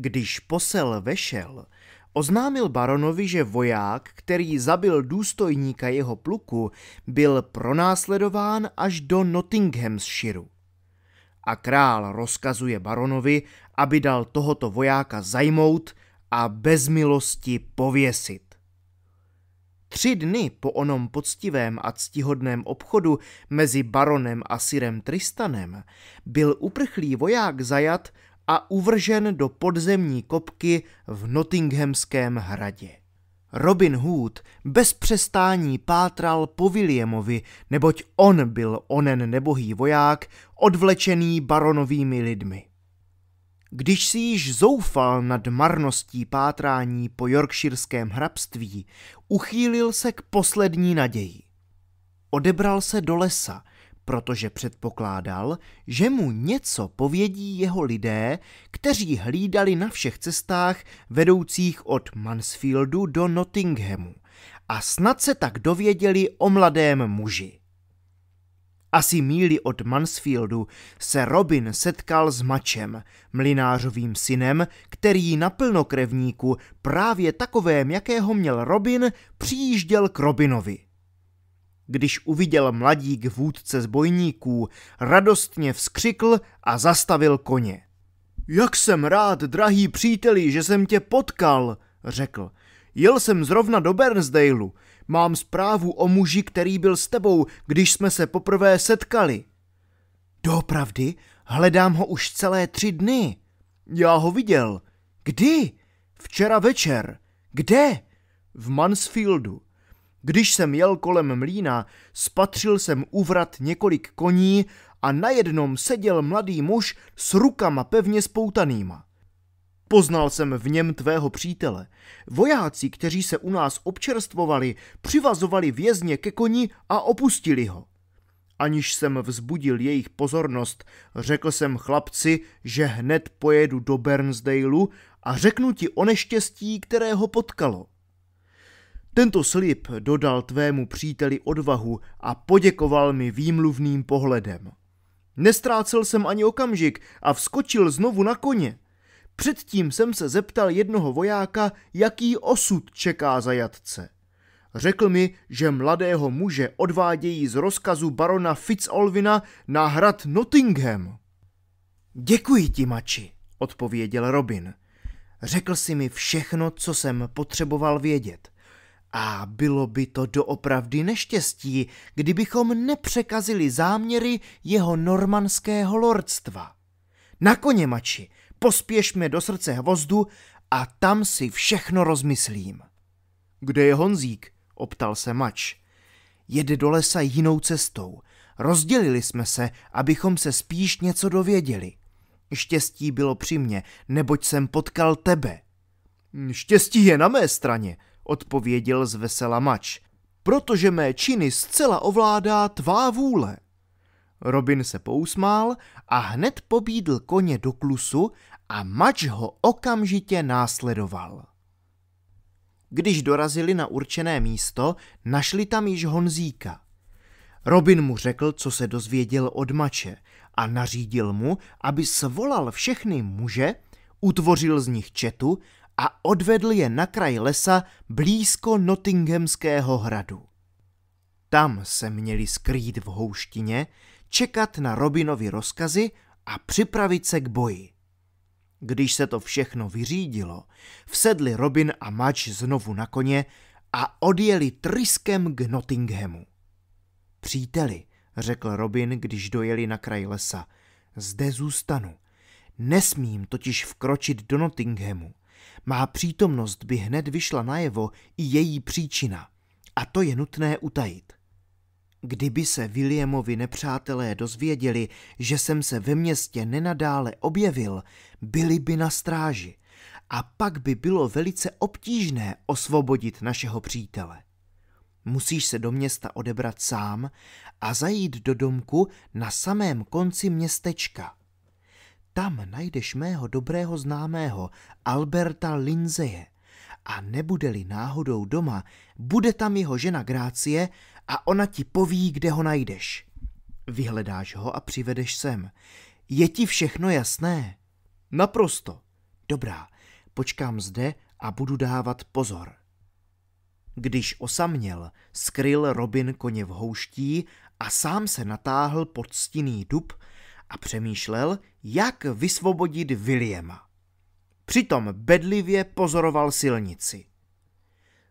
Když posel vešel, oznámil baronovi, že voják, který zabil důstojníka jeho pluku, byl pronásledován až do Nottinghamshire. A král rozkazuje baronovi, aby dal tohoto vojáka zajmout a bez milosti pověsit. Tři dny po onom poctivém a ctihodném obchodu mezi baronem a sirem Tristanem byl uprchlý voják zajat a uvržen do podzemní kopky v Nottinghamském hradě. Robin Hood bez přestání pátral po Williamovi, neboť on byl onen nebohý voják, odvlečený baronovými lidmi. Když si již zoufal nad marností pátrání po Yorkshireském hrabství, uchýlil se k poslední naději. Odebral se do lesa – protože předpokládal, že mu něco povědí jeho lidé, kteří hlídali na všech cestách vedoucích od Mansfieldu do Nottinghamu a snad se tak dověděli o mladém muži. Asi míli od Mansfieldu se Robin setkal s Mačem, mlinářovým synem, který na plnokrevníku, právě takovém, jakého měl Robin, přijížděl k Robinovi. Když uviděl mladík vůdce zbojníků, radostně vzkřikl a zastavil koně. Jak jsem rád, drahý příteli, že jsem tě potkal, řekl. Jel jsem zrovna do Bernsdaleu. Mám zprávu o muži, který byl s tebou, když jsme se poprvé setkali. Dopravdy? Hledám ho už celé tři dny. Já ho viděl. Kdy? Včera večer. Kde? V Mansfieldu. Když jsem jel kolem mlína, spatřil jsem uvrat několik koní a na jednom seděl mladý muž s rukama pevně spoutanýma. Poznal jsem v něm tvého přítele. Vojáci, kteří se u nás občerstvovali, přivazovali vězně ke koni a opustili ho. Aniž jsem vzbudil jejich pozornost, řekl jsem chlapci, že hned pojedu do Bernsdaleu a řeknu ti o neštěstí, které ho potkalo. Tento slib dodal tvému příteli odvahu a poděkoval mi výmluvným pohledem. Nestrácel jsem ani okamžik a vskočil znovu na koně. Předtím jsem se zeptal jednoho vojáka, jaký osud čeká zajatce. Řekl mi, že mladého muže odvádějí z rozkazu barona Fitzolvina na hrad Nottingham. Děkuji ti, mači, odpověděl Robin. Řekl si mi všechno, co jsem potřeboval vědět. A bylo by to doopravdy neštěstí, kdybychom nepřekazili záměry jeho normanského lordstva. Na koně mači, pospěšme do srdce hvozdu a tam si všechno rozmyslím. Kde je Honzík? optal se mač. Jede do lesa jinou cestou. Rozdělili jsme se, abychom se spíš něco dověděli. Štěstí bylo při mně, neboť jsem potkal tebe. Štěstí je na mé straně, odpověděl zvesela mač. Protože mé činy zcela ovládá tvá vůle. Robin se pousmál a hned pobídl koně do klusu a mač ho okamžitě následoval. Když dorazili na určené místo, našli tam již Honzíka. Robin mu řekl, co se dozvěděl od mače a nařídil mu, aby svolal všechny muže, utvořil z nich četu a odvedl je na kraj lesa blízko Nottinghamského hradu. Tam se měli skrýt v houštině, čekat na Robinovi rozkazy a připravit se k boji. Když se to všechno vyřídilo, vsedli Robin a Mač znovu na koně a odjeli tryskem k Nottinghamu. Příteli, řekl Robin, když dojeli na kraj lesa, zde zůstanu. Nesmím totiž vkročit do Nottinghamu. Má přítomnost by hned vyšla najevo i její příčina. A to je nutné utajit. Kdyby se Williamovi nepřátelé dozvěděli, že jsem se ve městě nenadále objevil, byli by na stráži a pak by bylo velice obtížné osvobodit našeho přítele. Musíš se do města odebrat sám a zajít do domku na samém konci městečka. Tam najdeš mého dobrého známého Alberta Linzeje. A nebude-li náhodou doma, bude tam jeho žena Grácie a ona ti poví, kde ho najdeš. Vyhledáš ho a přivedeš sem. Je ti všechno jasné? Naprosto. Dobrá, počkám zde a budu dávat pozor. Když osaměl, skryl Robin koně v houští a sám se natáhl pod stinný dub a přemýšlel, jak vysvobodit Williama. Přitom bedlivě pozoroval silnici.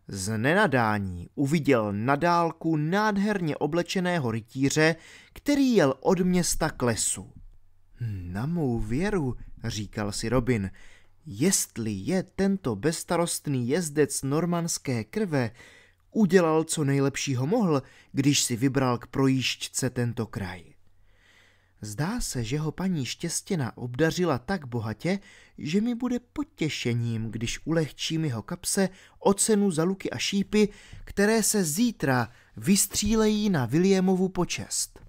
Z nenadání uviděl na dálku nádherně oblečeného rytíře, který jel od města k lesu. Na mou věru, říkal si Robin, jestli je tento bestarostný jezdec normanské krve, udělal co nejlepšího mohl, když si vybral k projížďce tento kraj. Zdá se, že ho paní Štěstěna obdařila tak bohatě, že mi bude potěšením, když ulehčím jeho kapse o cenu za luky a šípy, které se zítra vystřílejí na Williamovu počest.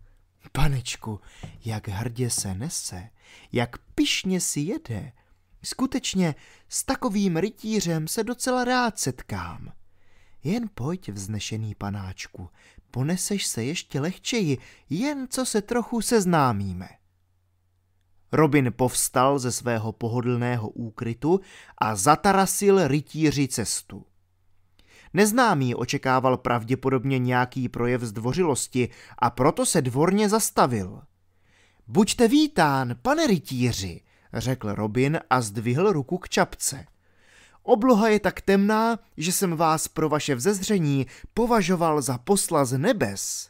Panečku, jak hrdě se nese, jak pišně si jede. Skutečně s takovým rytířem se docela rád setkám. Jen pojď, vznešený panáčku, poneseš se ještě lehčeji, jen co se trochu seznámíme. Robin povstal ze svého pohodlného úkrytu a zatarasil rytíři cestu. Neznámý očekával pravděpodobně nějaký projev zdvořilosti a proto se dvorně zastavil. Buďte vítán, pane rytíři, řekl Robin a zdvihl ruku k čapce. Obloha je tak temná, že jsem vás pro vaše vzezření považoval za posla z nebes.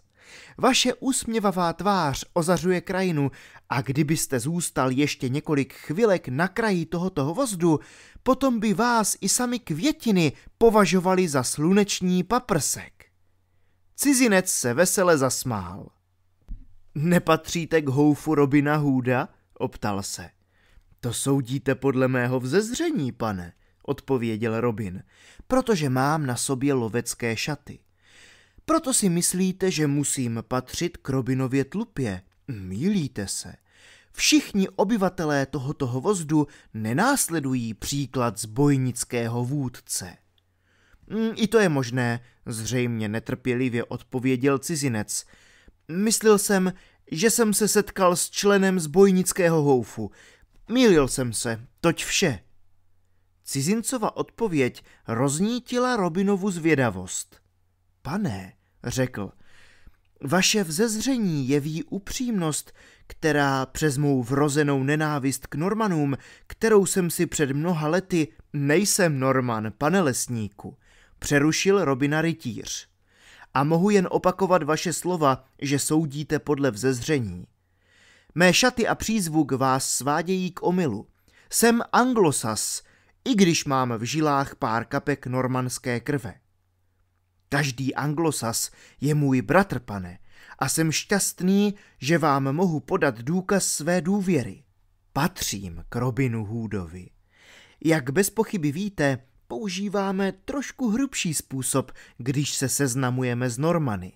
Vaše usměvavá tvář ozařuje krajinu a kdybyste zůstal ještě několik chvilek na kraji tohoto hvozdu, potom by vás i sami květiny považovali za sluneční paprsek. Cizinec se vesele zasmál. Nepatříte k houfu Robina Hooda? optal se. To soudíte podle mého vzezření, pane – odpověděl Robin, protože mám na sobě lovecké šaty. Proto si myslíte, že musím patřit k Robinově tlupě. Mílíte se. Všichni obyvatelé tohoto hvozdu nenásledují příklad zbojnického vůdce. Mm, I to je možné, zřejmě netrpělivě odpověděl cizinec. Myslel jsem, že jsem se setkal s členem zbojnického houfu. Mýlil jsem se, toť vše. Cizincova odpověď roznítila Robinovu zvědavost. Pane, řekl, vaše vzezření jeví upřímnost, která přes mou vrozenou nenávist k Normanům, kterou jsem si před mnoha lety, nejsem Norman, pane lesníku, přerušil Robina rytíř. A mohu jen opakovat vaše slova, že soudíte podle vzezření. Mé šaty a přízvuk vás svádějí k omilu. Jsem anglosas, i když mám v žilách pár kapek normanské krve. Každý anglosas je můj bratr, pane, a jsem šťastný, že vám mohu podat důkaz své důvěry. Patřím k Robinu Hoodovi. Jak bez pochyby víte, používáme trošku hrubší způsob, když se seznamujeme s Normany.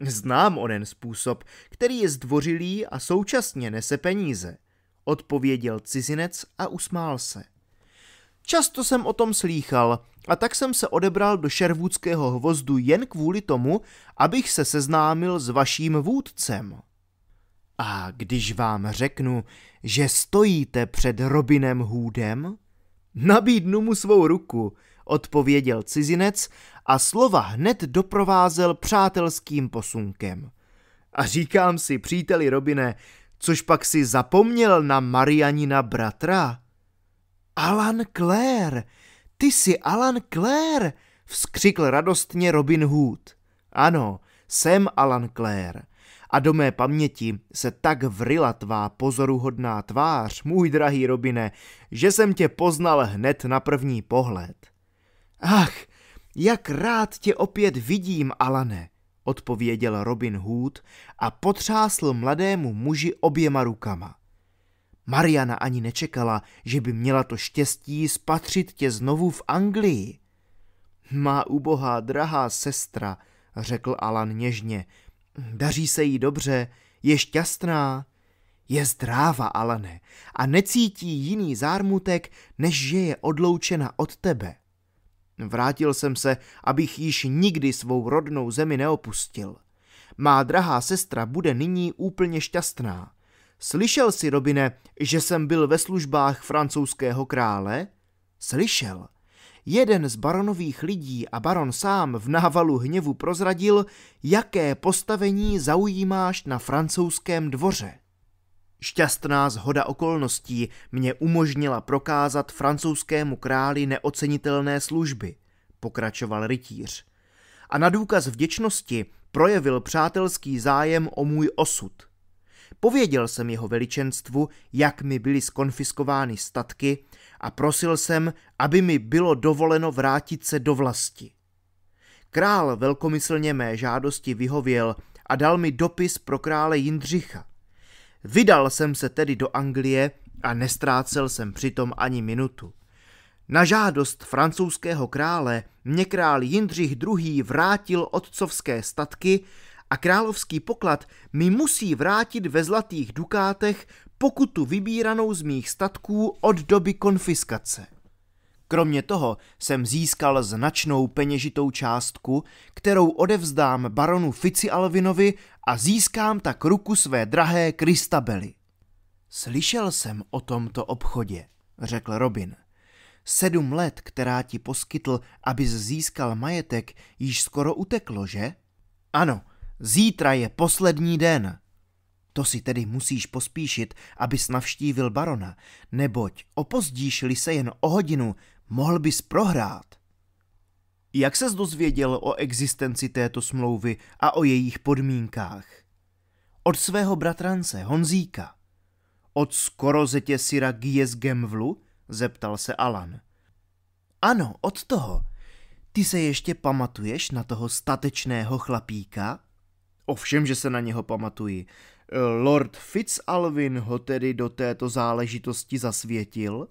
Znám onen způsob, který je zdvořilý a současně nese peníze, odpověděl cizinec a usmál se. Často jsem o tom slýchal a tak jsem se odebral do šervůdského hvozdu jen kvůli tomu, abych se seznámil s vaším vůdcem. A když vám řeknu, že stojíte před Robinem Hoodem, nabídnu mu svou ruku, odpověděl cizinec a slova hned doprovázel přátelským posunkem. A říkám si, příteli Robine, což pak si zapomněl na Marianina bratra? Alan Clare, ty jsi Alan Clare, vzkřikl radostně Robin Hood. Ano, jsem Alan Clare. A do mé paměti se tak vryla tvá pozoruhodná tvář, můj drahý Robine, že jsem tě poznal hned na první pohled. Ach, jak rád tě opět vidím, Alane, odpověděl Robin Hood a potřásl mladému muži oběma rukama. Mariana ani nečekala, že by měla to štěstí spatřit tě znovu v Anglii. Má ubohá, drahá sestra, řekl Alan něžně. Daří se jí dobře, je šťastná. Je zdráva, Alane, a necítí jiný zármutek, než že je odloučena od tebe. Vrátil jsem se, abych již nikdy svou rodnou zemi neopustil. Má drahá sestra bude nyní úplně šťastná. Slyšel si, Robine, že jsem byl ve službách francouzského krále? Slyšel. Jeden z baronových lidí a baron sám v návalu hněvu prozradil, jaké postavení zaujímáš na francouzském dvoře. Šťastná zhoda okolností mě umožnila prokázat francouzskému králi neocenitelné služby, pokračoval rytíř. A na důkaz vděčnosti projevil přátelský zájem o můj osud – Pověděl jsem jeho veličenstvu, jak mi byly skonfiskovány statky a prosil jsem, aby mi bylo dovoleno vrátit se do vlasti. Král velkomyslně mé žádosti vyhověl a dal mi dopis pro krále Jindřicha. Vydal jsem se tedy do Anglie a nestrácel jsem přitom ani minutu. Na žádost francouzského krále mě král Jindřich II. vrátil otcovské statky a královský poklad mi musí vrátit ve zlatých dukátech pokutu vybíranou z mých statků od doby konfiskace. Kromě toho jsem získal značnou peněžitou částku, kterou odevzdám baronu Fici Alvinovi a získám tak ruku své drahé Kristabely. Slyšel jsem o tomto obchodě, řekl Robin. Sedm let, která ti poskytl, abys získal majetek, již skoro uteklo, že? Ano, Zítra je poslední den. To si tedy musíš pospíšit, abys navštívil barona, neboť opozdíš-li se jen o hodinu, mohl bys prohrát. Jak se dozvěděl o existenci této smlouvy a o jejich podmínkách? Od svého bratrance Honzíka. Od zetě Syra Gies Gemvlu? zeptal se Alan. Ano, od toho. Ty se ještě pamatuješ na toho statečného chlapíka? Ovšem, že se na něho pamatuji. Lord Fitzalvin ho tedy do této záležitosti zasvětil,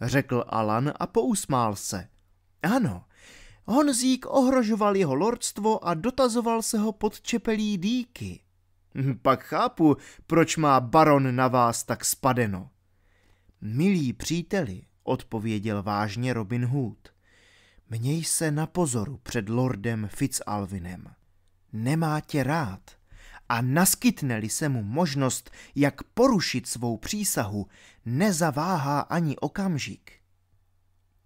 řekl Alan a pousmál se. Ano, Honzík ohrožoval jeho lordstvo a dotazoval se ho pod čepelí dýky. Hm, pak chápu, proč má baron na vás tak spadeno. Milí příteli, odpověděl vážně Robin Hood. Měj se na pozoru před lordem Fitzalvinem nemá tě rád a naskytne-li se mu možnost, jak porušit svou přísahu, nezaváhá ani okamžik.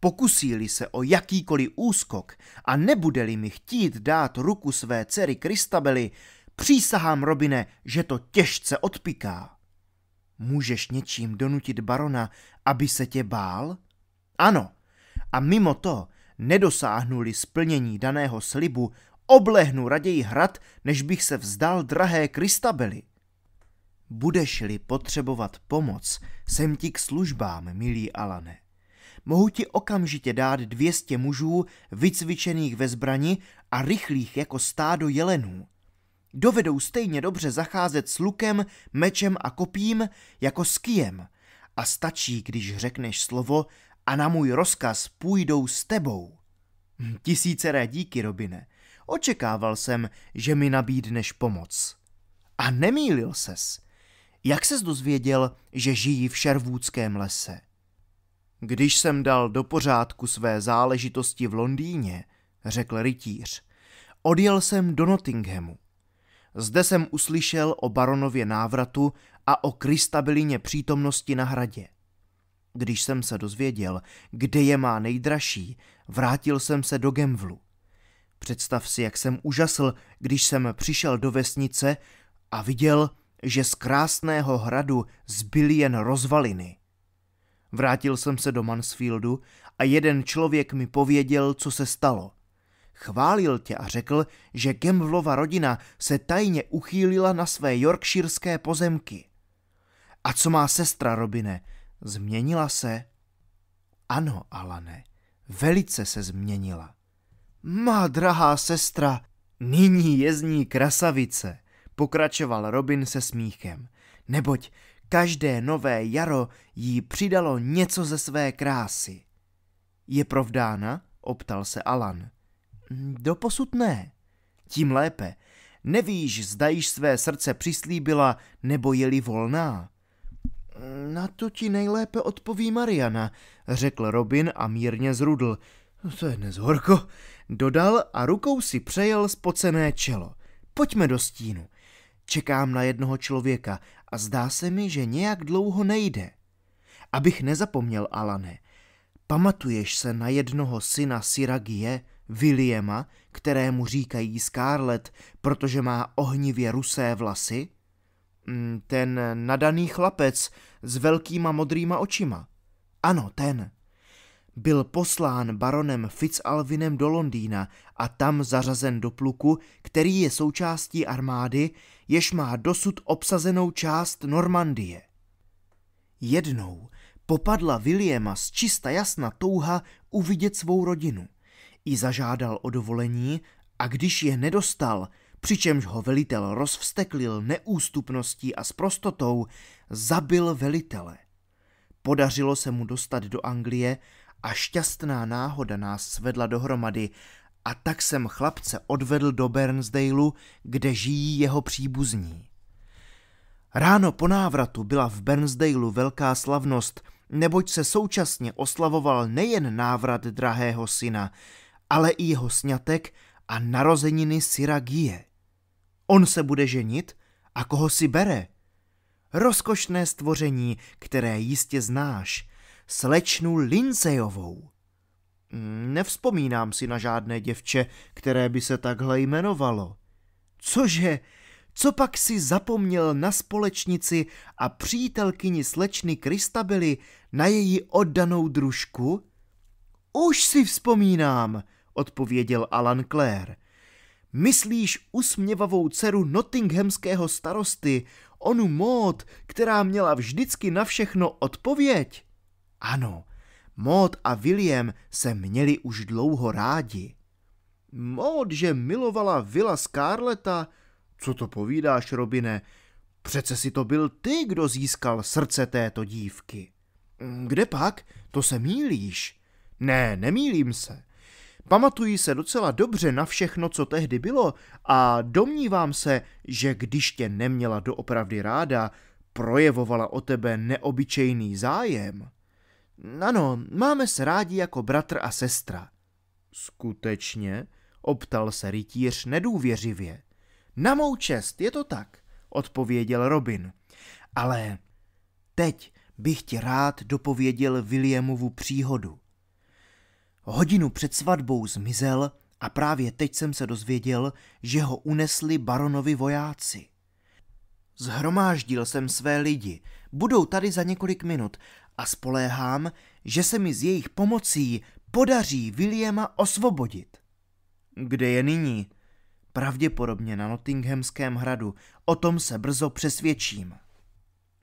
Pokusí-li se o jakýkoliv úskok a nebude-li mi chtít dát ruku své dcery Kristabely, přísahám, Robine, že to těžce odpiká. Můžeš něčím donutit barona, aby se tě bál? Ano, a mimo to, nedosáhnuli splnění daného slibu, Oblehnu raději hrad, než bych se vzdal drahé Kristabely. Budeš-li potřebovat pomoc, jsem ti k službám, milý Alane. Mohu ti okamžitě dát dvěstě mužů, vycvičených ve zbrani a rychlých jako stádo jelenů. Dovedou stejně dobře zacházet s lukem, mečem a kopím jako s kijem. A stačí, když řekneš slovo a na můj rozkaz půjdou s tebou. Tisíceré díky, Robine. Očekával jsem, že mi nabídneš pomoc. A nemýlil ses. Jak ses dozvěděl, že žijí v šervůdském lese? Když jsem dal do pořádku své záležitosti v Londýně, řekl rytíř, odjel jsem do Nottinghamu. Zde jsem uslyšel o baronově návratu a o krystabilině přítomnosti na hradě. Když jsem se dozvěděl, kde je má nejdražší, vrátil jsem se do Gemvlu. Představ si, jak jsem užasl, když jsem přišel do vesnice a viděl, že z krásného hradu zbyly jen rozvaliny. Vrátil jsem se do Mansfieldu a jeden člověk mi pověděl, co se stalo. Chválil tě a řekl, že Gemblova rodina se tajně uchýlila na své yorkshirské pozemky. A co má sestra Robine? Změnila se? Ano, Alane, velice se změnila. Má drahá sestra, nyní je z ní krasavice, pokračoval Robin se smíchem, neboť každé nové jaro jí přidalo něco ze své krásy. Je provdána? optal se Alan. Mm, doposud ne. Tím lépe. Nevíš, zda již své srdce přislíbila, nebo je-li volná. Na to ti nejlépe odpoví Mariana, řekl Robin a mírně zrudl. To je dnes horko dodal a rukou si přejel spocené čelo. Pojďme do stínu. Čekám na jednoho člověka a zdá se mi, že nějak dlouho nejde. Abych nezapomněl, Alane, pamatuješ se na jednoho syna Siragie, Williama, kterému říkají Scarlet, protože má ohnivě rusé vlasy? Mm, ten nadaný chlapec s velkýma modrýma očima. Ano, ten byl poslán baronem Fitzalvinem do Londýna a tam zařazen do pluku, který je součástí armády, jež má dosud obsazenou část Normandie. Jednou popadla Williama z čista jasna touha uvidět svou rodinu. I zažádal o dovolení a když je nedostal, přičemž ho velitel rozvsteklil neústupností a sprostotou, zabil velitele. Podařilo se mu dostat do Anglie a šťastná náhoda nás svedla dohromady a tak jsem chlapce odvedl do Bernsdaleu, kde žijí jeho příbuzní. Ráno po návratu byla v Bernsdaleu velká slavnost, neboť se současně oslavoval nejen návrat drahého syna, ale i jeho sňatek a narozeniny Syra Gie. On se bude ženit a koho si bere? Rozkošné stvoření, které jistě znáš – slečnu Lincejovou. Nevzpomínám si na žádné děvče, které by se takhle jmenovalo. Cože, co pak si zapomněl na společnici a přítelkyni slečny Kristabely na její oddanou družku? Už si vzpomínám, odpověděl Alan Clare. Myslíš usměvavou dceru nottinghamského starosty, onu mód, která měla vždycky na všechno odpověď? Ano, Maud a William se měli už dlouho rádi. Maud, že milovala Vila Scarleta? Co to povídáš, Robine? Přece si to byl ty, kdo získal srdce této dívky. Kde pak? To se mílíš. Ne, nemýlím se. Pamatuji se docela dobře na všechno, co tehdy bylo a domnívám se, že když tě neměla doopravdy ráda, projevovala o tebe neobyčejný zájem. Ano, máme se rádi jako bratr a sestra. Skutečně? Optal se rytíř nedůvěřivě. Na mou čest, je to tak, odpověděl Robin. Ale teď bych ti rád dopověděl Williamovu příhodu. Hodinu před svatbou zmizel a právě teď jsem se dozvěděl, že ho unesli baronovi vojáci. Zhromáždil jsem své lidi, budou tady za několik minut a spoléhám, že se mi z jejich pomocí podaří Williama osvobodit. Kde je nyní? Pravděpodobně na Nottinghamském hradu, o tom se brzo přesvědčím.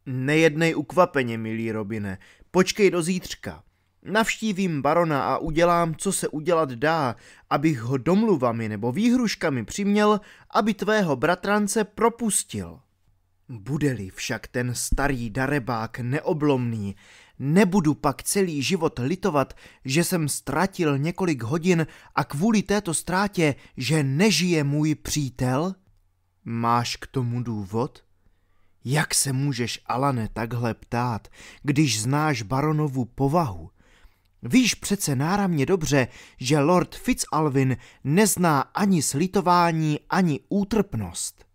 Nejednej ukvapeně, milý Robine, počkej do zítřka. Navštívím barona a udělám, co se udělat dá, abych ho domluvami nebo výhruškami přiměl, aby tvého bratrance propustil. Bude-li však ten starý darebák neoblomný, Nebudu pak celý život litovat, že jsem ztratil několik hodin a kvůli této ztrátě, že nežije můj přítel? Máš k tomu důvod? Jak se můžeš, Alane, takhle ptát, když znáš baronovu povahu? Víš přece náramně dobře, že Lord Fitzalvin nezná ani slitování, ani útrpnost.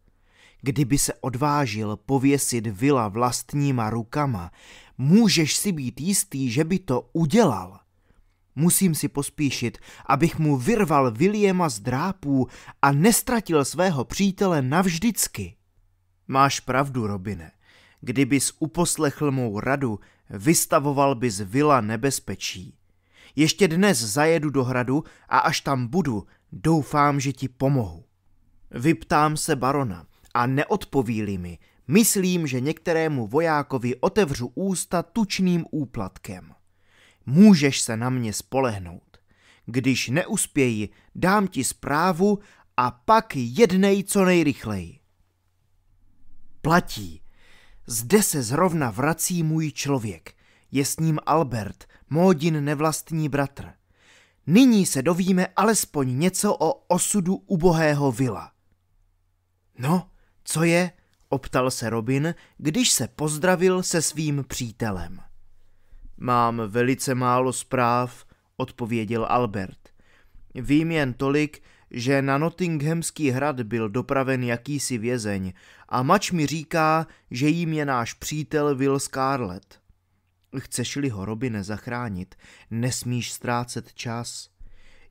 Kdyby se odvážil pověsit vila vlastníma rukama, Můžeš si být jistý, že by to udělal. Musím si pospíšit, abych mu vyrval Williama z drápů a nestratil svého přítele navždycky. Máš pravdu, Robine. Kdybys uposlechl mou radu, vystavoval bys vila nebezpečí. Ještě dnes zajedu do hradu a až tam budu, doufám, že ti pomohu. Vyptám se barona a neodpovíli mi, Myslím, že některému vojákovi otevřu ústa tučným úplatkem. Můžeš se na mě spolehnout. Když neuspěji, dám ti zprávu a pak jednej co nejrychleji. Platí. Zde se zrovna vrací můj člověk. Je s ním Albert, Módin nevlastní bratr. Nyní se dovíme alespoň něco o osudu ubohého vila. No, co je? Optal se Robin, když se pozdravil se svým přítelem. Mám velice málo zpráv, odpověděl Albert. Vím jen tolik, že na Nottinghamský hrad byl dopraven jakýsi vězeň a mač mi říká, že jim je náš přítel Will Scarlet. Chceš-li ho, Robine, zachránit, nesmíš ztrácet čas.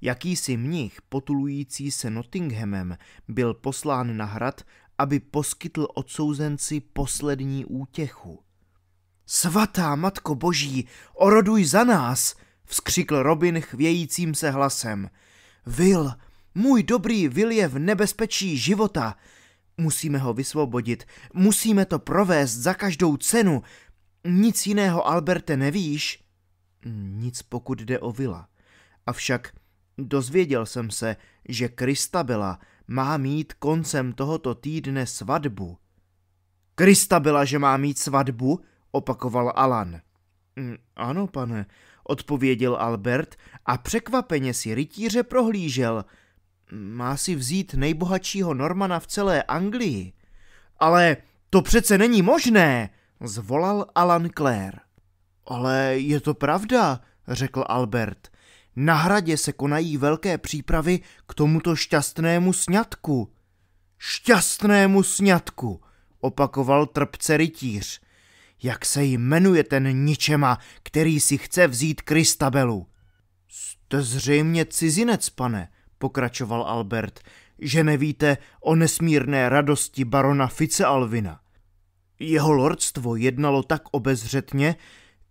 Jakýsi mnich potulující se Nottinghamem byl poslán na hrad, aby poskytl odsouzenci poslední útěchu. Svatá Matko Boží, oroduj za nás, vzkřikl Robin chvějícím se hlasem. Vil, můj dobrý Vil je v nebezpečí života. Musíme ho vysvobodit, musíme to provést za každou cenu. Nic jiného, Alberte, nevíš? Nic pokud jde o Vila. Avšak dozvěděl jsem se, že Kristabela má mít koncem tohoto týdne svatbu. Krista byla, že má mít svatbu, opakoval Alan. Mm, ano, pane, odpověděl Albert a překvapeně si rytíře prohlížel. Má si vzít nejbohatšího Normana v celé Anglii. Ale to přece není možné, zvolal Alan Clare. Ale je to pravda, řekl Albert. Na hradě se konají velké přípravy k tomuto šťastnému sňatku. Šťastnému sňatku, opakoval trpce rytíř. Jak se jmenuje ten ničema, který si chce vzít Kristabelu? Jste zřejmě cizinec, pane, pokračoval Albert, že nevíte o nesmírné radosti barona Alvina. Jeho lordstvo jednalo tak obezřetně,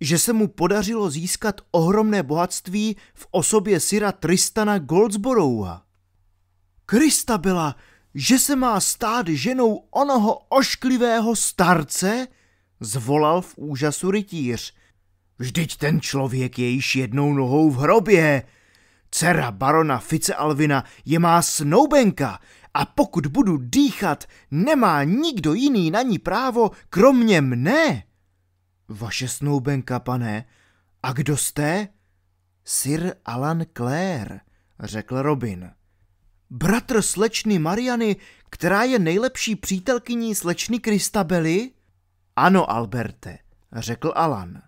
že se mu podařilo získat ohromné bohatství v osobě syra Tristana Goldsborougha. Krista byla, že se má stát ženou onoho ošklivého starce? Zvolal v úžasu rytíř. Vždyť ten člověk je již jednou nohou v hrobě. Dcera barona Alvina je má snoubenka a pokud budu dýchat, nemá nikdo jiný na ní právo, kromě mne. Vaše snoubenka, pane. A kdo jste? Sir Alan Clare, řekl Robin. Bratr slečny Mariany, která je nejlepší přítelkyní slečny Kristabely? Ano, Alberte, řekl Alan.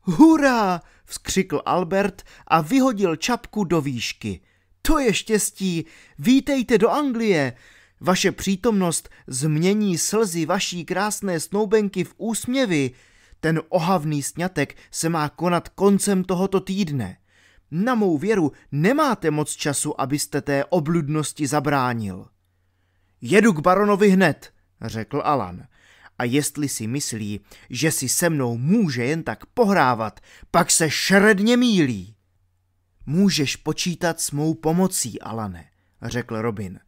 Hurá! vzkřikl Albert a vyhodil čapku do výšky. To je štěstí! Vítejte do Anglie! Vaše přítomnost změní slzy vaší krásné snoubenky v úsměvy, ten ohavný sňatek se má konat koncem tohoto týdne. Na mou věru nemáte moc času, abyste té obludnosti zabránil. Jedu k baronovi hned, řekl Alan. A jestli si myslí, že si se mnou může jen tak pohrávat, pak se šredně mílí. Můžeš počítat s mou pomocí, Alane, řekl Robin.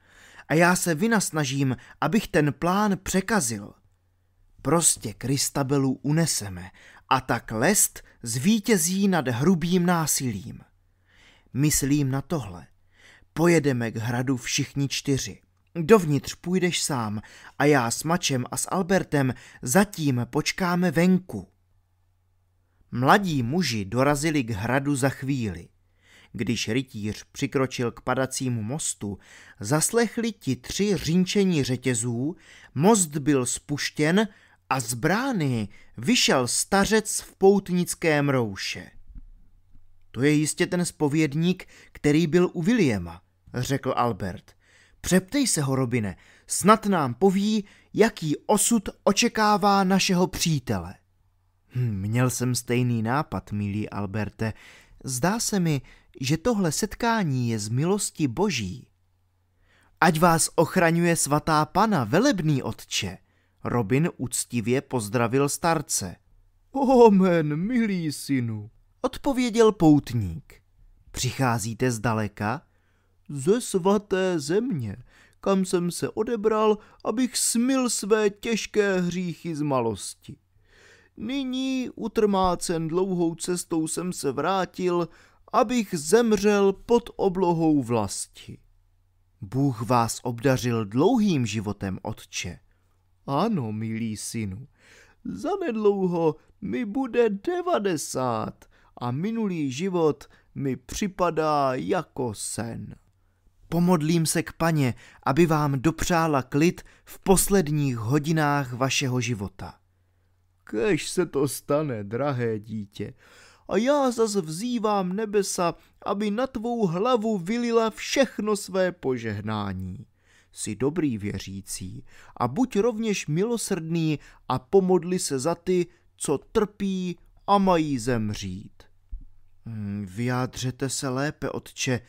A já se vynasnažím, abych ten plán překazil. Prostě Kristabelu uneseme a tak lest zvítězí nad hrubým násilím. Myslím na tohle. Pojedeme k hradu všichni čtyři. Dovnitř půjdeš sám a já s Mačem a s Albertem zatím počkáme venku. Mladí muži dorazili k hradu za chvíli. Když rytíř přikročil k padacímu mostu, zaslechli ti tři řinčení řetězů, most byl spuštěn a z brány vyšel stařec v poutnickém rouše. To je jistě ten spovědník, který byl u Williama, řekl Albert. Přeptej se ho, Robine, snad nám poví, jaký osud očekává našeho přítele. Hm, měl jsem stejný nápad, milý Alberte. Zdá se mi, že tohle setkání je z milosti boží. Ať vás ochraňuje svatá pana, velebný otče, Robin úctivě pozdravil starce. Omen, milý synu, odpověděl poutník. Přicházíte zdaleka? Ze svaté země, kam jsem se odebral, abych smil své těžké hříchy z malosti. Nyní, utrmácen dlouhou cestou, jsem se vrátil, abych zemřel pod oblohou vlasti. Bůh vás obdařil dlouhým životem, otče, ano, milý synu, zanedlouho mi bude devadesát a minulý život mi připadá jako sen. Pomodlím se k paně, aby vám dopřála klid v posledních hodinách vašeho života. Kež se to stane, drahé dítě, a já zas vzývám nebesa, aby na tvou hlavu vylila všechno své požehnání si dobrý věřící a buď rovněž milosrdný a pomodli se za ty, co trpí a mají zemřít. Hm, vyjádřete se lépe, otče,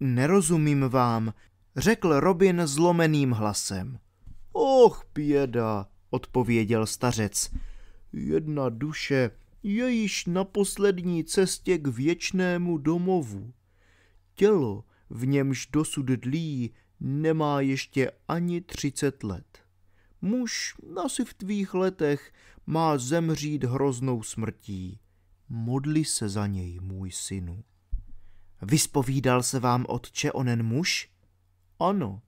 nerozumím vám, řekl Robin zlomeným hlasem. Och, pěda, odpověděl stařec. Jedna duše je již na poslední cestě k věčnému domovu. Tělo, v němž dosud dlí, nemá ještě ani třicet let. Muž asi v tvých letech má zemřít hroznou smrtí. Modli se za něj, můj synu. Vyspovídal se vám otče onen muž? Ano.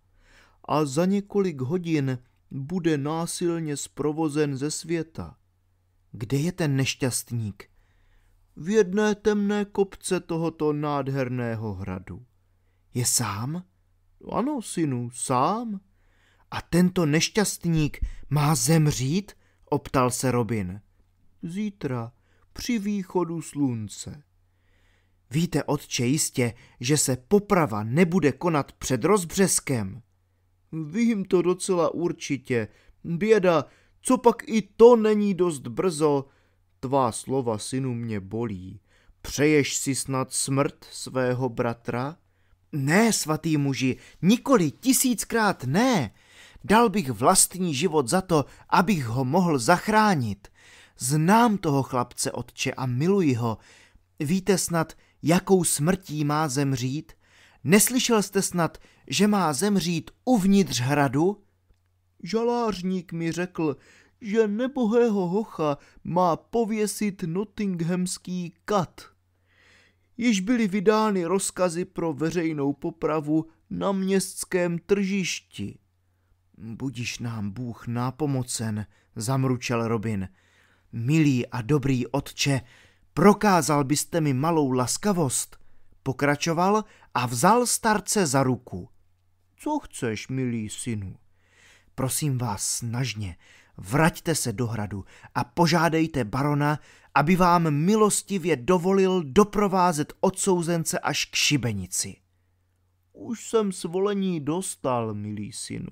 A za několik hodin bude násilně sprovozen ze světa. Kde je ten nešťastník? V jedné temné kopce tohoto nádherného hradu. Je sám? Ano, synu, sám. A tento nešťastník má zemřít? Optal se Robin. Zítra, při východu slunce. Víte, otče, jistě, že se poprava nebude konat před rozbřeskem. Vím to docela určitě. Běda, co pak i to není dost brzo? Tvá slova, synu, mě bolí. Přeješ si snad smrt svého bratra? Ne, svatý muži, nikoli tisíckrát ne. Dal bych vlastní život za to, abych ho mohl zachránit. Znám toho chlapce, otče, a miluji ho. Víte snad, jakou smrtí má zemřít? Neslyšel jste snad, že má zemřít uvnitř hradu? Žalářník mi řekl, že nebohého hocha má pověsit Nottinghamský kat již byly vydány rozkazy pro veřejnou popravu na městském tržišti. Budiš nám Bůh nápomocen, zamručel Robin. Milý a dobrý otče, prokázal byste mi malou laskavost. Pokračoval a vzal starce za ruku. Co chceš, milý synu? Prosím vás snažně, vraťte se do hradu a požádejte barona, aby vám milostivě dovolil doprovázet odsouzence až k šibenici. Už jsem svolení dostal, milý synu.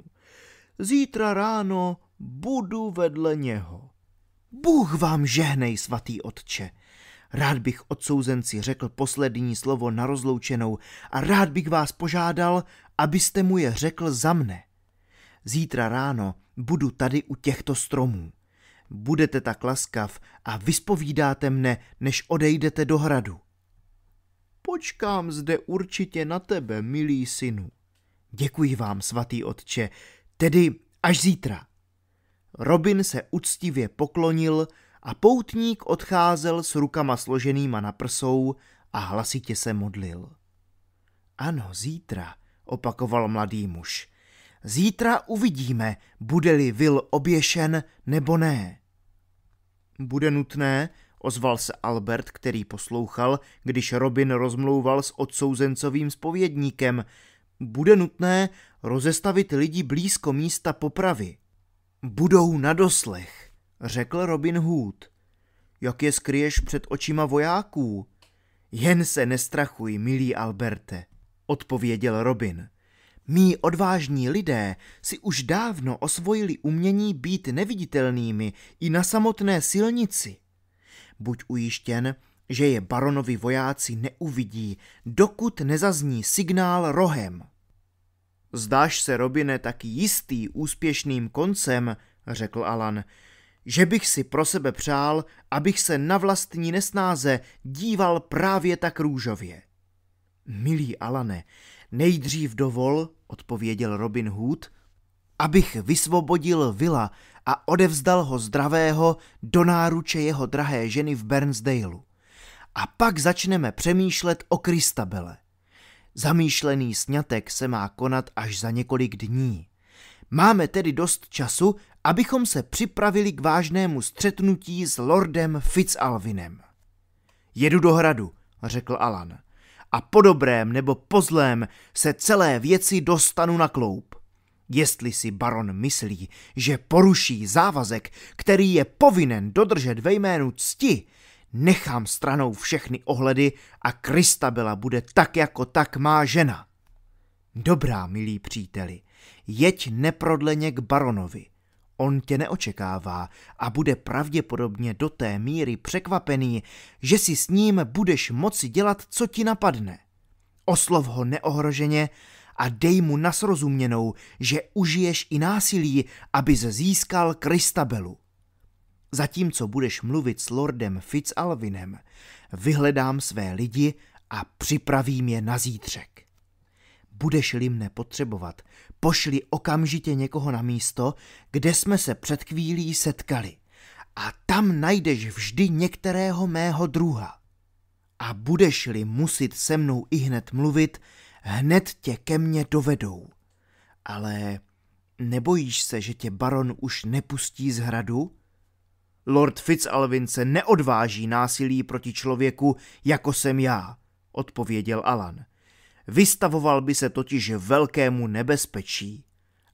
Zítra ráno budu vedle něho. Bůh vám žehnej, svatý otče. Rád bych odsouzenci řekl poslední slovo na rozloučenou a rád bych vás požádal, abyste mu je řekl za mne. Zítra ráno budu tady u těchto stromů. Budete tak laskav a vyspovídáte mne, než odejdete do hradu. Počkám zde určitě na tebe, milý synu. Děkuji vám, svatý otče, tedy až zítra. Robin se uctivě poklonil a poutník odcházel s rukama složenýma na prsou a hlasitě se modlil. Ano, zítra, opakoval mladý muž. Zítra uvidíme, bude-li Will oběšen nebo ne. Bude nutné, ozval se Albert, který poslouchal, když Robin rozmlouval s odsouzencovým spovědníkem. Bude nutné rozestavit lidi blízko místa popravy. Budou na doslech, řekl Robin Hood. Jak je skryješ před očima vojáků? Jen se nestrachuj, milý Alberte, odpověděl Robin. Mí odvážní lidé si už dávno osvojili umění být neviditelnými i na samotné silnici. Buď ujištěn, že je baronovi vojáci neuvidí, dokud nezazní signál rohem. Zdáš se, Robine, taky jistý úspěšným koncem, řekl Alan, že bych si pro sebe přál, abych se na vlastní nesnáze díval právě tak růžově. Milý Alane, Nejdřív dovol, odpověděl Robin Hood, abych vysvobodil vila a odevzdal ho zdravého do náruče jeho drahé ženy v Bernsdaleu. A pak začneme přemýšlet o Kristabele. Zamýšlený snětek se má konat až za několik dní. Máme tedy dost času, abychom se připravili k vážnému střetnutí s lordem Fitzalvinem. Jedu do hradu, řekl Alan a po dobrém nebo po zlém se celé věci dostanu na kloup. Jestli si baron myslí, že poruší závazek, který je povinen dodržet ve jménu cti, nechám stranou všechny ohledy a Kristabela bude tak jako tak má žena. Dobrá, milí příteli, jeď neprodleně k baronovi On tě neočekává a bude pravděpodobně do té míry překvapený, že si s ním budeš moci dělat, co ti napadne. Oslov ho neohroženě a dej mu nasrozuměnou, že užiješ i násilí, abys získal Kristabelu. Zatímco budeš mluvit s lordem Fitzalvinem, vyhledám své lidi a připravím je na zítřek. Budeš-li mne potřebovat, pošli okamžitě někoho na místo, kde jsme se před chvílí setkali. A tam najdeš vždy některého mého druha. A budeš-li muset se mnou i hned mluvit, hned tě ke mně dovedou. Ale nebojíš se, že tě baron už nepustí z hradu? Lord Fitzalvin se neodváží násilí proti člověku, jako jsem já, odpověděl Alan. Vystavoval by se totiž velkému nebezpečí.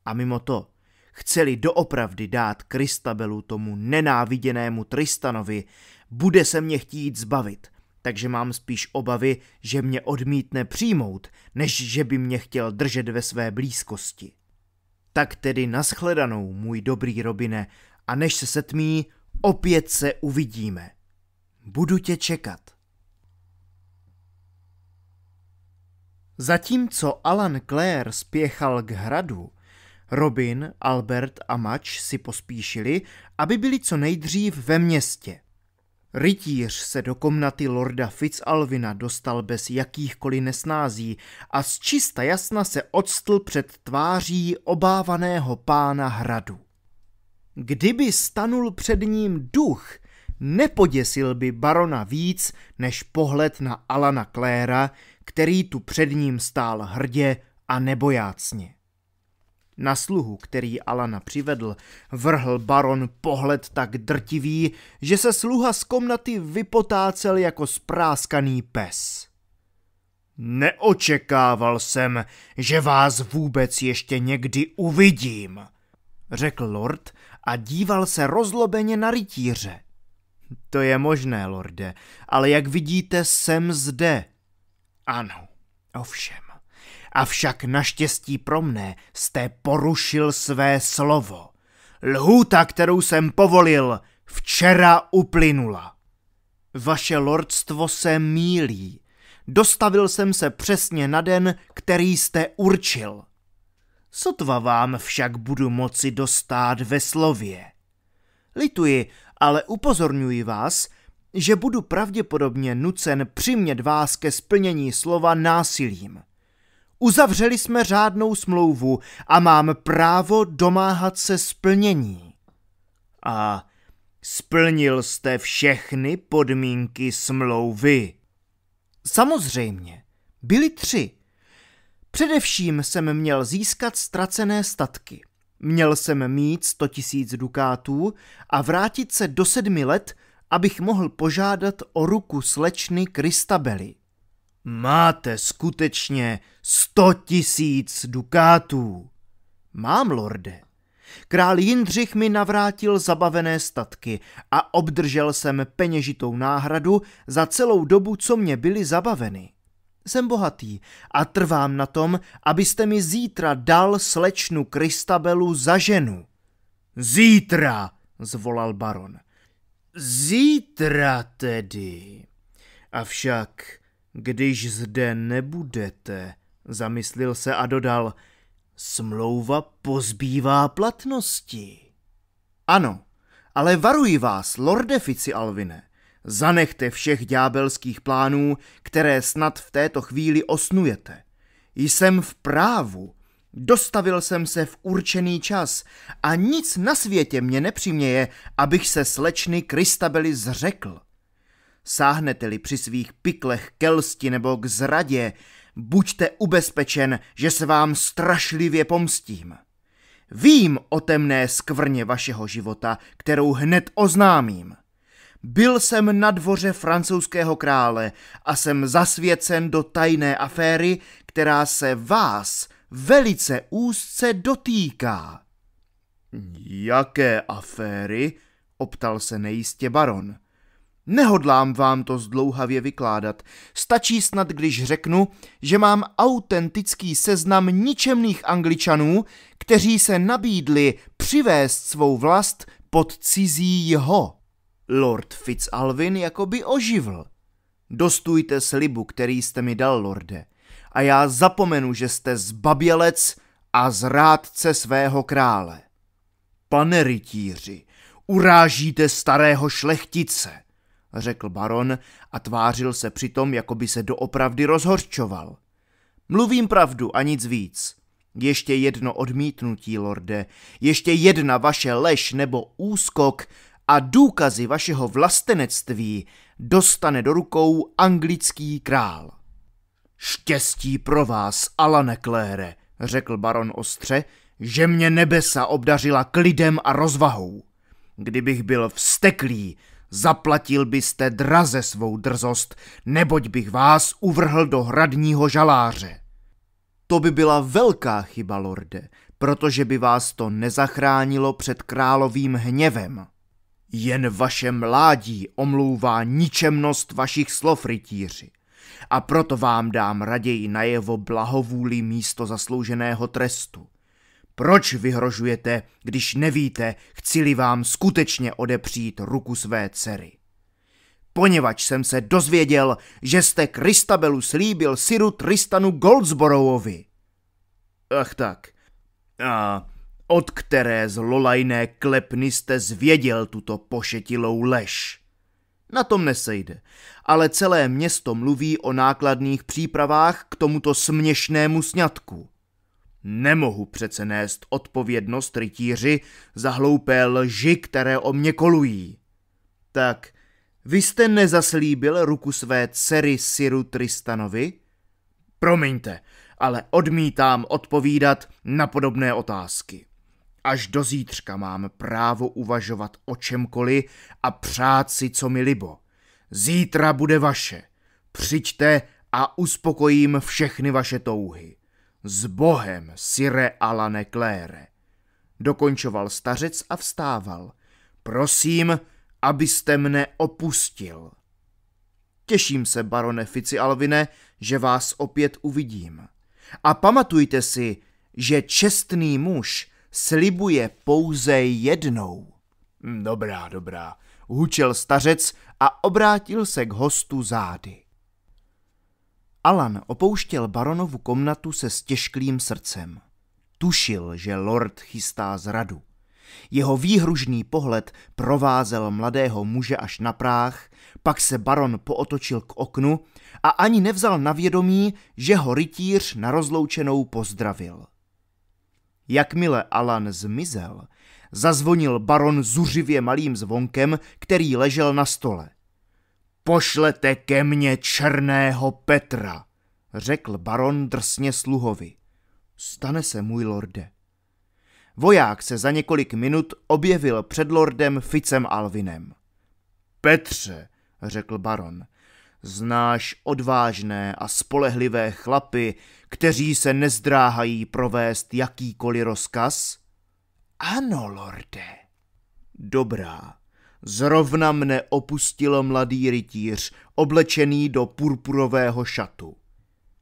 A mimo to, chceli doopravdy dát Kristabelu tomu nenáviděnému Tristanovi, bude se mě chtít zbavit, takže mám spíš obavy, že mě odmítne přijmout, než že by mě chtěl držet ve své blízkosti. Tak tedy naschledanou, můj dobrý Robine, a než se setmí, opět se uvidíme. Budu tě čekat. Zatímco Alan Clare spěchal k hradu, Robin, Albert a Mač si pospíšili, aby byli co nejdřív ve městě. Rytíř se do komnaty lorda Fitzalvina dostal bez jakýchkoliv nesnází a z čista jasna se odstl před tváří obávaného pána hradu. Kdyby stanul před ním duch, nepoděsil by barona víc než pohled na Alana Kléra, který tu před ním stál hrdě a nebojácně. Na sluhu, který Alana přivedl, vrhl baron pohled tak drtivý, že se sluha z komnaty vypotácel jako spráskaný pes. Neočekával jsem, že vás vůbec ještě někdy uvidím, řekl lord a díval se rozlobeně na rytíře. To je možné, lorde, ale jak vidíte, jsem zde, ano, ovšem. Avšak naštěstí pro mne jste porušil své slovo. Lhůta, kterou jsem povolil, včera uplynula. Vaše lordstvo se mílí. Dostavil jsem se přesně na den, který jste určil. Sotva vám však budu moci dostát ve slově. Lituji, ale upozorňuji vás, že budu pravděpodobně nucen přimět vás ke splnění slova násilím. Uzavřeli jsme řádnou smlouvu a mám právo domáhat se splnění. A splnil jste všechny podmínky smlouvy. Samozřejmě, byly tři. Především jsem měl získat ztracené statky. Měl jsem mít 100 tisíc dukátů a vrátit se do sedmi let abych mohl požádat o ruku slečny Kristabely. Máte skutečně sto tisíc dukátů. Mám, lorde. Král Jindřich mi navrátil zabavené statky a obdržel jsem peněžitou náhradu za celou dobu, co mě byly zabaveny. Jsem bohatý a trvám na tom, abyste mi zítra dal slečnu Kristabelu za ženu. Zítra, zvolal baron. Zítra tedy. Avšak, když zde nebudete, zamyslil se a dodal, smlouva pozbývá platnosti. Ano, ale varuji vás, lorde Fici Alvine, zanechte všech ďábelských plánů, které snad v této chvíli osnujete. Jsem v právu, Dostavil jsem se v určený čas a nic na světě mě nepřiměje, abych se slečny Kristabely zřekl. Sáhnete-li při svých piklech kelsti nebo k zradě, buďte ubezpečen, že se vám strašlivě pomstím. Vím o temné skvrně vašeho života, kterou hned oznámím. Byl jsem na dvoře francouzského krále a jsem zasvěcen do tajné aféry, která se vás – velice úzce dotýká. Jaké aféry? optal se nejistě baron. Nehodlám vám to zdlouhavě vykládat. Stačí snad, když řeknu, že mám autentický seznam ničemných angličanů, kteří se nabídli přivést svou vlast pod cizí jeho. Lord Fitzalvin jako by oživl. Dostujte slibu, který jste mi dal, lorde a já zapomenu, že jste zbabělec a zrádce svého krále. Pane rytíři, urážíte starého šlechtice, řekl baron a tvářil se přitom, jako by se doopravdy rozhorčoval. Mluvím pravdu a nic víc. Ještě jedno odmítnutí, lorde, ještě jedna vaše lež nebo úskok a důkazy vašeho vlastenectví dostane do rukou anglický král. Štěstí pro vás, Alane Klére, řekl baron ostře, že mě nebesa obdařila klidem a rozvahou. Kdybych byl vsteklý, zaplatil byste draze svou drzost, neboť bych vás uvrhl do hradního žaláře. To by byla velká chyba, lorde, protože by vás to nezachránilo před královým hněvem. Jen vaše mládí omlouvá ničemnost vašich slov, rytíři a proto vám dám raději najevo blahovůli místo zaslouženého trestu. Proč vyhrožujete, když nevíte, chci-li vám skutečně odepřít ruku své dcery? Poněvadž jsem se dozvěděl, že jste Kristabelu slíbil Siru Tristanu Goldsborovovi. Ach tak. A od které z lolajné klepny jste zvěděl tuto pošetilou lež? Na tom nesejde. Ale celé město mluví o nákladných přípravách k tomuto směšnému sňatku. Nemohu přece nést odpovědnost rytíři za hloupé lži, které o mě kolují. Tak, vy jste nezaslíbil ruku své dcery Siru Tristanovi? Promiňte, ale odmítám odpovídat na podobné otázky. Až do zítřka mám právo uvažovat o čemkoliv a přát si, co mi libo. Zítra bude vaše. Přijďte a uspokojím všechny vaše touhy. S Bohem, Sire Alane Claire. Dokončoval stařec a vstával. Prosím, abyste mne opustil. Těším se, barone Fici Alvine, že vás opět uvidím. A pamatujte si, že čestný muž slibuje pouze jednou. Hm, dobrá, dobrá, hučel stařec a obrátil se k hostu zády. Alan opouštěl baronovu komnatu se stěžklým srdcem. Tušil, že lord chystá zradu. Jeho výhružný pohled provázel mladého muže až na práh, pak se baron pootočil k oknu a ani nevzal na vědomí, že ho rytíř na rozloučenou pozdravil. Jakmile Alan zmizel, zazvonil baron zuřivě malým zvonkem, který ležel na stole. Pošlete ke mně černého Petra, řekl baron drsně sluhovi. Stane se, můj lorde. Voják se za několik minut objevil před lordem Ficem Alvinem. Petře, řekl baron, Znáš odvážné a spolehlivé chlapy, kteří se nezdráhají provést jakýkoliv rozkaz? Ano, lorde. Dobrá. Zrovna mne opustil mladý rytíř, oblečený do purpurového šatu.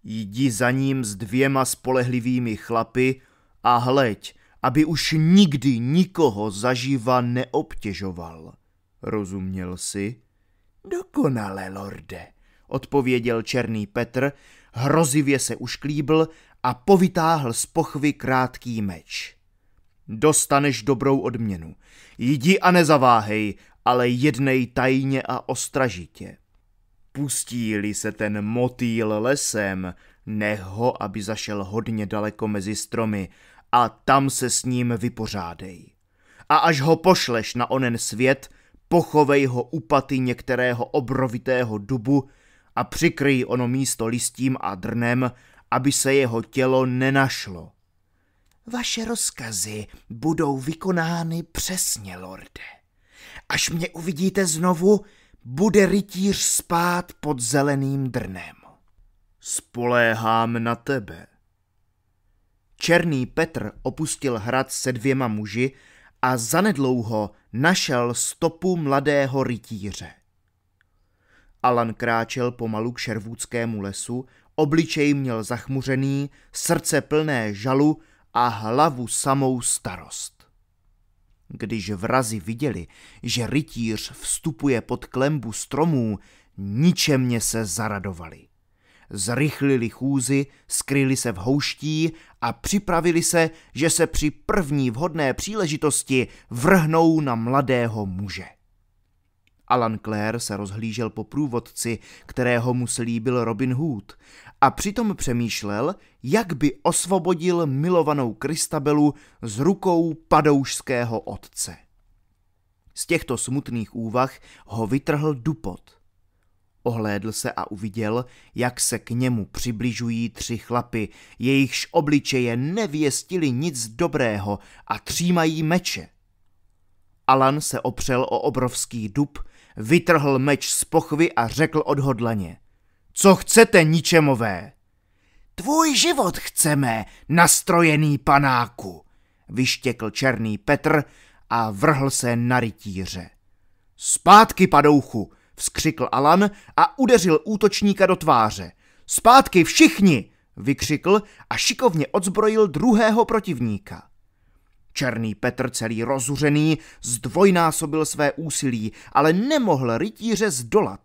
Jdi za ním s dvěma spolehlivými chlapy a hleď, aby už nikdy nikoho zaživa neobtěžoval. Rozuměl si? Dokonale, lorde, odpověděl černý Petr, hrozivě se ušklíbl a povytáhl z pochvy krátký meč. Dostaneš dobrou odměnu. Jdi a nezaváhej, ale jednej tajně a ostražitě. Pustí-li se ten motýl lesem, nech ho, aby zašel hodně daleko mezi stromy a tam se s ním vypořádej. A až ho pošleš na onen svět, pochovej ho u paty některého obrovitého dubu a přikryj ono místo listím a drnem, aby se jeho tělo nenašlo. Vaše rozkazy budou vykonány přesně, lorde. Až mě uvidíte znovu, bude rytíř spát pod zeleným drnem. Spoléhám na tebe. Černý Petr opustil hrad se dvěma muži, a zanedlouho našel stopu mladého rytíře. Alan kráčel pomalu k šervůdskému lesu, obličej měl zachmuřený, srdce plné žalu a hlavu samou starost. Když vrazi viděli, že rytíř vstupuje pod klembu stromů, ničemně se zaradovali zrychlili chůzy, skryli se v houští a připravili se, že se při první vhodné příležitosti vrhnou na mladého muže. Alan Clare se rozhlížel po průvodci, kterého mu slíbil Robin Hood, a přitom přemýšlel, jak by osvobodil milovanou Kristabelu z rukou padoušského otce. Z těchto smutných úvah ho vytrhl dupot. Ohlédl se a uviděl, jak se k němu přibližují tři chlapy, jejichž obličeje nevěstili nic dobrého a třímají meče. Alan se opřel o obrovský dub, vytrhl meč z pochvy a řekl odhodlaně. Co chcete, ničemové? Tvůj život chceme, nastrojený panáku, vyštěkl černý Petr a vrhl se na rytíře. Zpátky, padouchu, Vskřikl Alan a udeřil útočníka do tváře. Zpátky všichni! Vykřikl a šikovně odzbrojil druhého protivníka. Černý Petr celý rozuřený zdvojnásobil své úsilí, ale nemohl rytíře zdolat.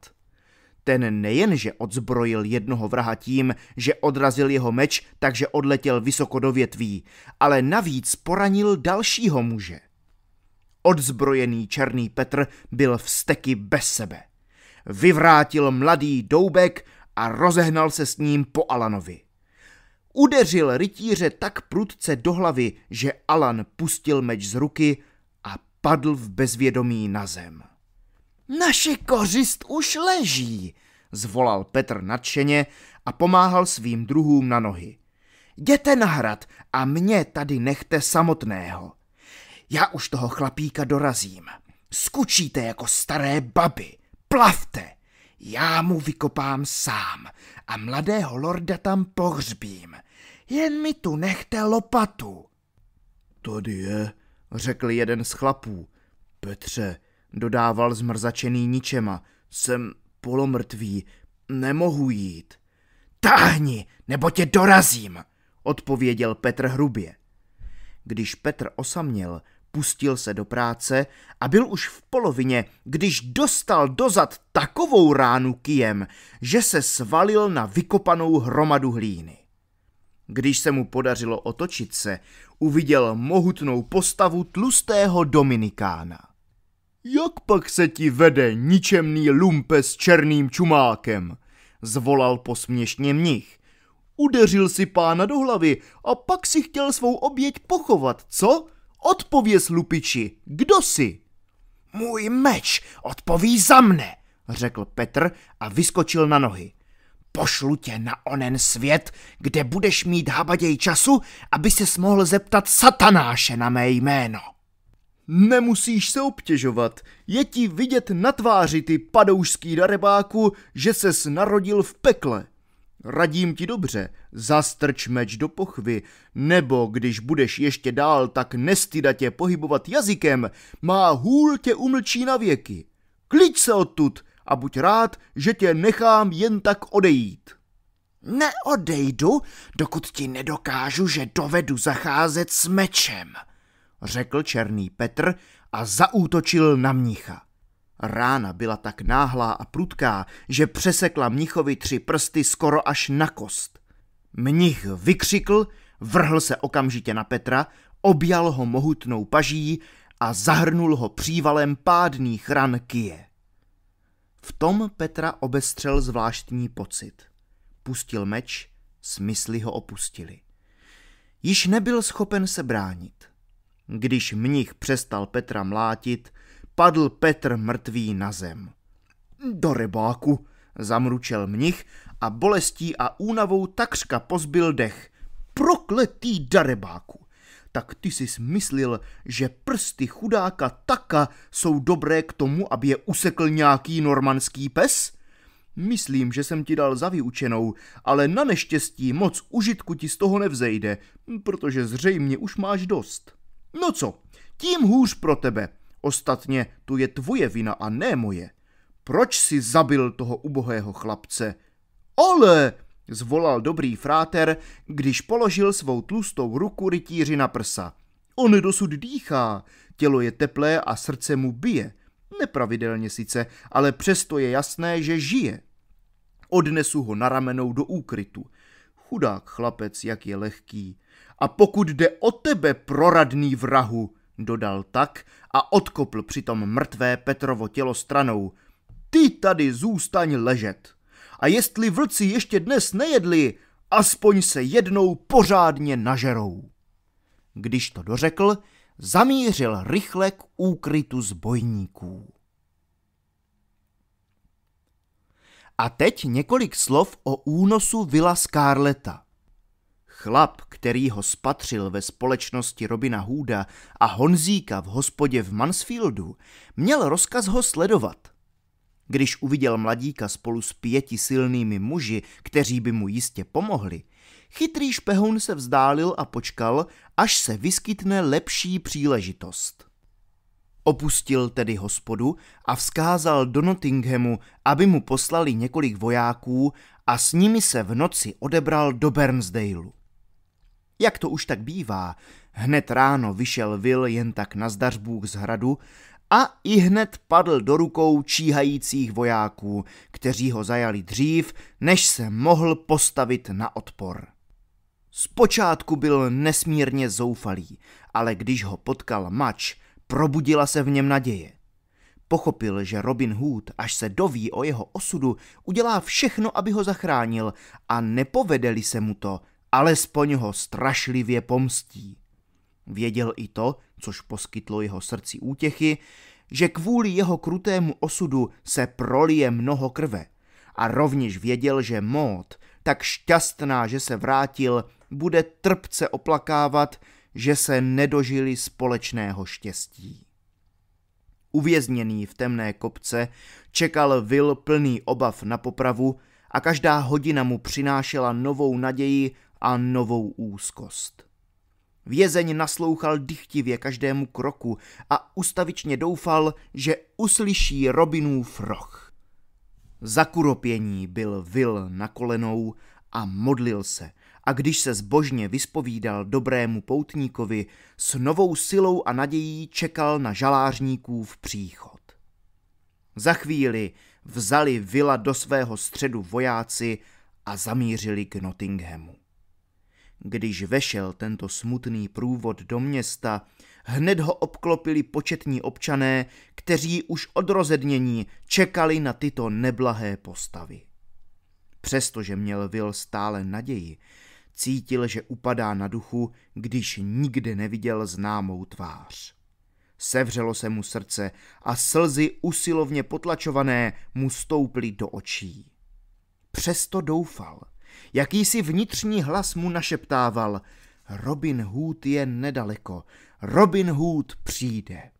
Ten nejenže odzbrojil jednoho vraha tím, že odrazil jeho meč, takže odletěl vysoko do větví, ale navíc poranil dalšího muže. Odzbrojený černý Petr byl v steky bez sebe vyvrátil mladý doubek a rozehnal se s ním po Alanovi. Udeřil rytíře tak prudce do hlavy, že Alan pustil meč z ruky a padl v bezvědomí na zem. Naše kořist už leží, zvolal Petr nadšeně a pomáhal svým druhům na nohy. Jděte na hrad a mě tady nechte samotného. Já už toho chlapíka dorazím. Skučíte jako staré baby plavte, já mu vykopám sám a mladého lorda tam pohřbím. Jen mi tu nechte lopatu. Tady je, řekl jeden z chlapů. Petře, dodával zmrzačený ničema, jsem polomrtvý, nemohu jít. Táhni, nebo tě dorazím, odpověděl Petr hrubě. Když Petr osaměl, Pustil se do práce a byl už v polovině, když dostal dozad takovou ránu kijem, že se svalil na vykopanou hromadu hlíny. Když se mu podařilo otočit se, uviděl mohutnou postavu tlustého Dominikána. Jak pak se ti vede ničemný lumpe s černým čumákem? Zvolal posměšně mnich. Udeřil si pána do hlavy a pak si chtěl svou oběť pochovat, co? Odpověz, lupiči, kdo jsi? Můj meč odpoví za mne, řekl Petr a vyskočil na nohy. Pošlu tě na onen svět, kde budeš mít habaděj času, aby se mohl zeptat satanáše na mé jméno. Nemusíš se obtěžovat, je ti vidět na tváři ty padoušský darebáku, že ses narodil v pekle, Radím ti dobře, zastrč meč do pochvy, nebo když budeš ještě dál tak nestydatě pohybovat jazykem, má hůl tě umlčí na věky. Klič se odtud a buď rád, že tě nechám jen tak odejít. Neodejdu, dokud ti nedokážu, že dovedu zacházet s mečem, řekl černý Petr a zaútočil na mnicha. Rána byla tak náhlá a prudká, že přesekla mnichovi tři prsty skoro až na kost. Mnich vykřikl, vrhl se okamžitě na Petra, objal ho mohutnou paží a zahrnul ho přívalem pádných ran kije. V tom Petra obestřel zvláštní pocit. Pustil meč, smysly ho opustili. Již nebyl schopen se bránit. Když mnich přestal Petra mlátit, spadl Petr mrtvý na zem. Do rybáku, zamručel mnich a bolestí a únavou takřka pozbil dech. Prokletý darebáku! Tak ty si smyslil, že prsty chudáka taka jsou dobré k tomu, aby je usekl nějaký normanský pes? Myslím, že jsem ti dal za vyučenou, ale na neštěstí moc užitku ti z toho nevzejde, protože zřejmě už máš dost. No co, tím hůř pro tebe, Ostatně tu je tvoje vina a ne moje. Proč si zabil toho ubohého chlapce? Ale, zvolal dobrý fráter, když položil svou tlustou ruku rytíři na prsa. On dosud dýchá, tělo je teplé a srdce mu bije. Nepravidelně sice, ale přesto je jasné, že žije. Odnesu ho na ramenou do úkrytu. Chudák chlapec, jak je lehký. A pokud jde o tebe, proradný vrahu, dodal tak a odkopl přitom mrtvé Petrovo tělo stranou. Ty tady zůstaň ležet. A jestli vlci ještě dnes nejedli, aspoň se jednou pořádně nažerou. Když to dořekl, zamířil rychle k úkrytu zbojníků. A teď několik slov o únosu Vila Scarletta. Chlap, který ho spatřil ve společnosti Robina Hooda a Honzíka v hospodě v Mansfieldu, měl rozkaz ho sledovat. Když uviděl mladíka spolu s pěti silnými muži, kteří by mu jistě pomohli, chytrý špehoun se vzdálil a počkal, až se vyskytne lepší příležitost. Opustil tedy hospodu a vzkázal do Nottinghamu, aby mu poslali několik vojáků a s nimi se v noci odebral do Bernsdale. Jak to už tak bývá, hned ráno vyšel Vil jen tak na zdařbůk z hradu a i hned padl do rukou číhajících vojáků, kteří ho zajali dřív, než se mohl postavit na odpor. Zpočátku byl nesmírně zoufalý, ale když ho potkal mač, probudila se v něm naděje. Pochopil, že Robin Hood, až se doví o jeho osudu, udělá všechno, aby ho zachránil a nepovedeli se mu to, alespoň ho strašlivě pomstí. Věděl i to, což poskytlo jeho srdci útěchy, že kvůli jeho krutému osudu se prolije mnoho krve. A rovněž věděl, že Mód, tak šťastná, že se vrátil, bude trpce oplakávat, že se nedožili společného štěstí. Uvězněný v temné kopce čekal Vil plný obav na popravu a každá hodina mu přinášela novou naději a novou úzkost. Vězeň naslouchal dychtivě každému kroku a ustavičně doufal, že uslyší Robinův roh. Zakuropění byl vil na kolenou a modlil se a když se zbožně vyspovídal dobrému poutníkovi, s novou silou a nadějí čekal na žalářníkův příchod. Za chvíli vzali vila do svého středu vojáci a zamířili k Nottinghamu. Když vešel tento smutný průvod do města, hned ho obklopili početní občané, kteří už od rozednění čekali na tyto neblahé postavy. Přestože měl Vil stále naději, cítil, že upadá na duchu, když nikdy neviděl známou tvář. Sevřelo se mu srdce a slzy usilovně potlačované mu stouply do očí. Přesto doufal – Jakýsi vnitřní hlas mu našeptával Robin Hood je nedaleko, Robin Hood přijde.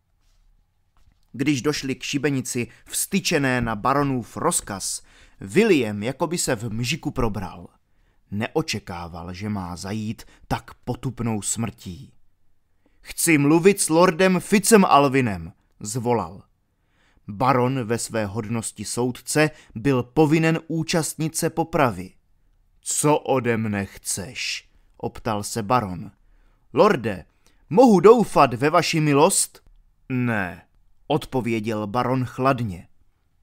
Když došli k šibenici vstyčené na baronův rozkaz, William jako by se v mžiku probral. Neočekával, že má zajít tak potupnou smrtí. Chci mluvit s lordem Ficem Alvinem, zvolal. Baron ve své hodnosti soudce byl povinen účastnit se popravy. Co ode mne chceš? optal se baron. Lorde, mohu doufat ve vaši milost? Ne, odpověděl baron chladně.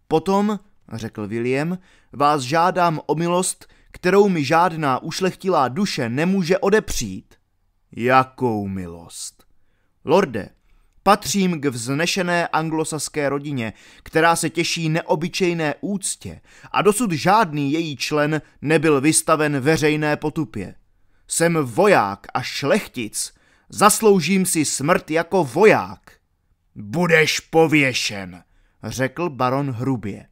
Potom, řekl William, vás žádám o milost, kterou mi žádná ušlechtilá duše nemůže odepřít. Jakou milost? Lorde, Patřím k vznešené anglosaské rodině, která se těší neobyčejné úctě a dosud žádný její člen nebyl vystaven veřejné potupě. Jsem voják a šlechtic, zasloužím si smrt jako voják. Budeš pověšen, řekl baron hrubě.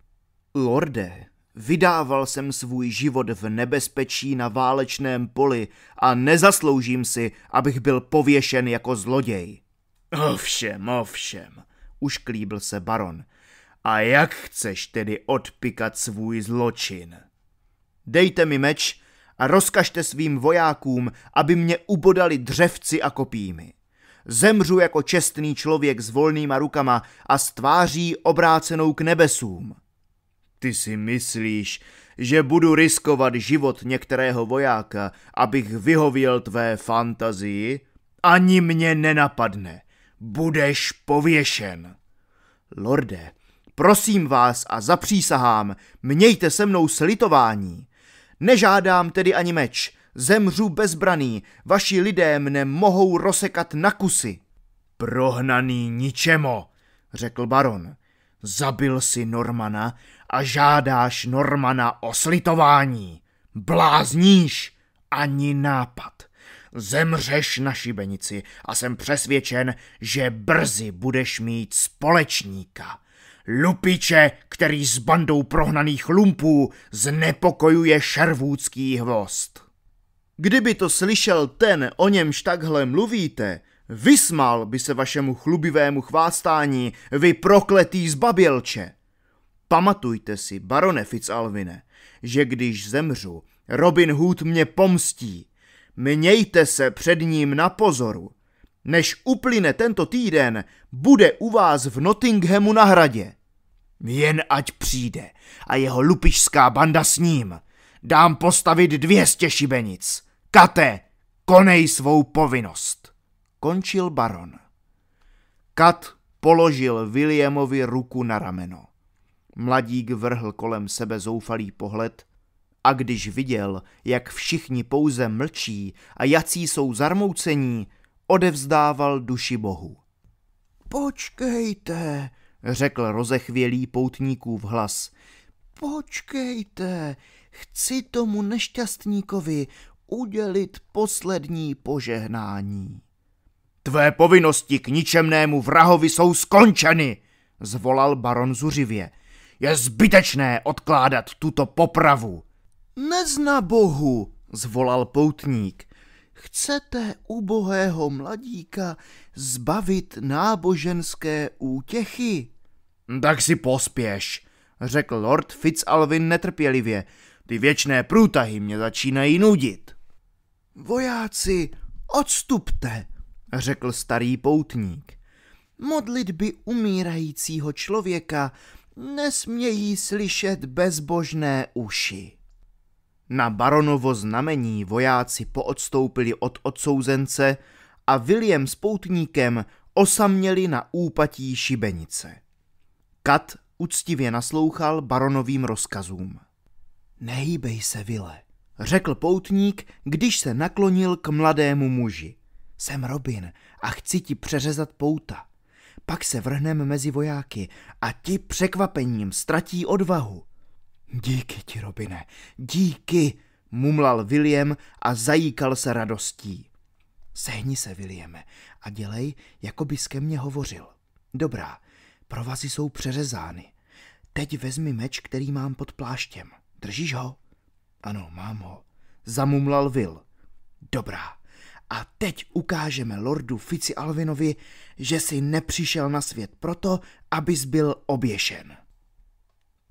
Lorde, vydával jsem svůj život v nebezpečí na válečném poli a nezasloužím si, abych byl pověšen jako zloděj. Ovšem, ovšem, už klíbl se baron. A jak chceš tedy odpikat svůj zločin? Dejte mi meč a rozkažte svým vojákům, aby mě ubodali dřevci a kopími. Zemřu jako čestný člověk s volnýma rukama a s tváří obrácenou k nebesům. Ty si myslíš, že budu riskovat život některého vojáka, abych vyhověl tvé fantazii? Ani mě nenapadne budeš pověšen. Lorde, prosím vás a zapřísahám, mějte se mnou slitování. Nežádám tedy ani meč, zemřu bezbraný, vaši lidé mne mohou rozsekat na kusy. Prohnaný ničemo, řekl baron. Zabil si Normana a žádáš Normana o slitování. Blázníš! Ani nápad zemřeš na šibenici a jsem přesvědčen, že brzy budeš mít společníka. Lupiče, který s bandou prohnaných lumpů znepokojuje šervůdský hvost. Kdyby to slyšel ten, o němž takhle mluvíte, vysmal by se vašemu chlubivému chvástání, vy prokletý zbabělče. Pamatujte si, barone Fitzalvine, že když zemřu, Robin Hood mě pomstí mějte se před ním na pozoru. Než uplyne tento týden, bude u vás v Nottinghamu na hradě. Jen ať přijde a jeho lupičská banda s ním. Dám postavit dvěstě šibenic. Kate, konej svou povinnost. Končil baron. Kat položil Williamovi ruku na rameno. Mladík vrhl kolem sebe zoufalý pohled a když viděl, jak všichni pouze mlčí a jací jsou zarmoucení, odevzdával duši Bohu. Počkejte, řekl rozechvělý poutníků v hlas. Počkejte, chci tomu nešťastníkovi udělit poslední požehnání. Tvé povinnosti k ničemnému vrahovi jsou skončeny, zvolal baron zuřivě. Je zbytečné odkládat tuto popravu. Nezna bohu, zvolal poutník. Chcete ubohého mladíka zbavit náboženské útěchy? Tak si pospěš, řekl lord Fitzalvin netrpělivě. Ty věčné průtahy mě začínají nudit. Vojáci, odstupte, řekl starý poutník. Modlitby umírajícího člověka nesmějí slyšet bezbožné uši. Na baronovo znamení vojáci poodstoupili od odsouzence a William s poutníkem osaměli na úpatí šibenice. Kat uctivě naslouchal baronovým rozkazům. Nehýbej se, Vile, řekl poutník, když se naklonil k mladému muži. Jsem Robin a chci ti přeřezat pouta. Pak se vrhneme mezi vojáky a ti překvapením ztratí odvahu. Díky ti, Robine, díky, mumlal William a zajíkal se radostí. Sehni se, Williame, a dělej, jako bys ke mně hovořil. Dobrá, provazy jsou přeřezány. Teď vezmi meč, který mám pod pláštěm. Držíš ho? Ano, mám ho. Zamumlal Will. Dobrá. A teď ukážeme lordu Fici Alvinovi, že si nepřišel na svět proto, abys byl oběšen.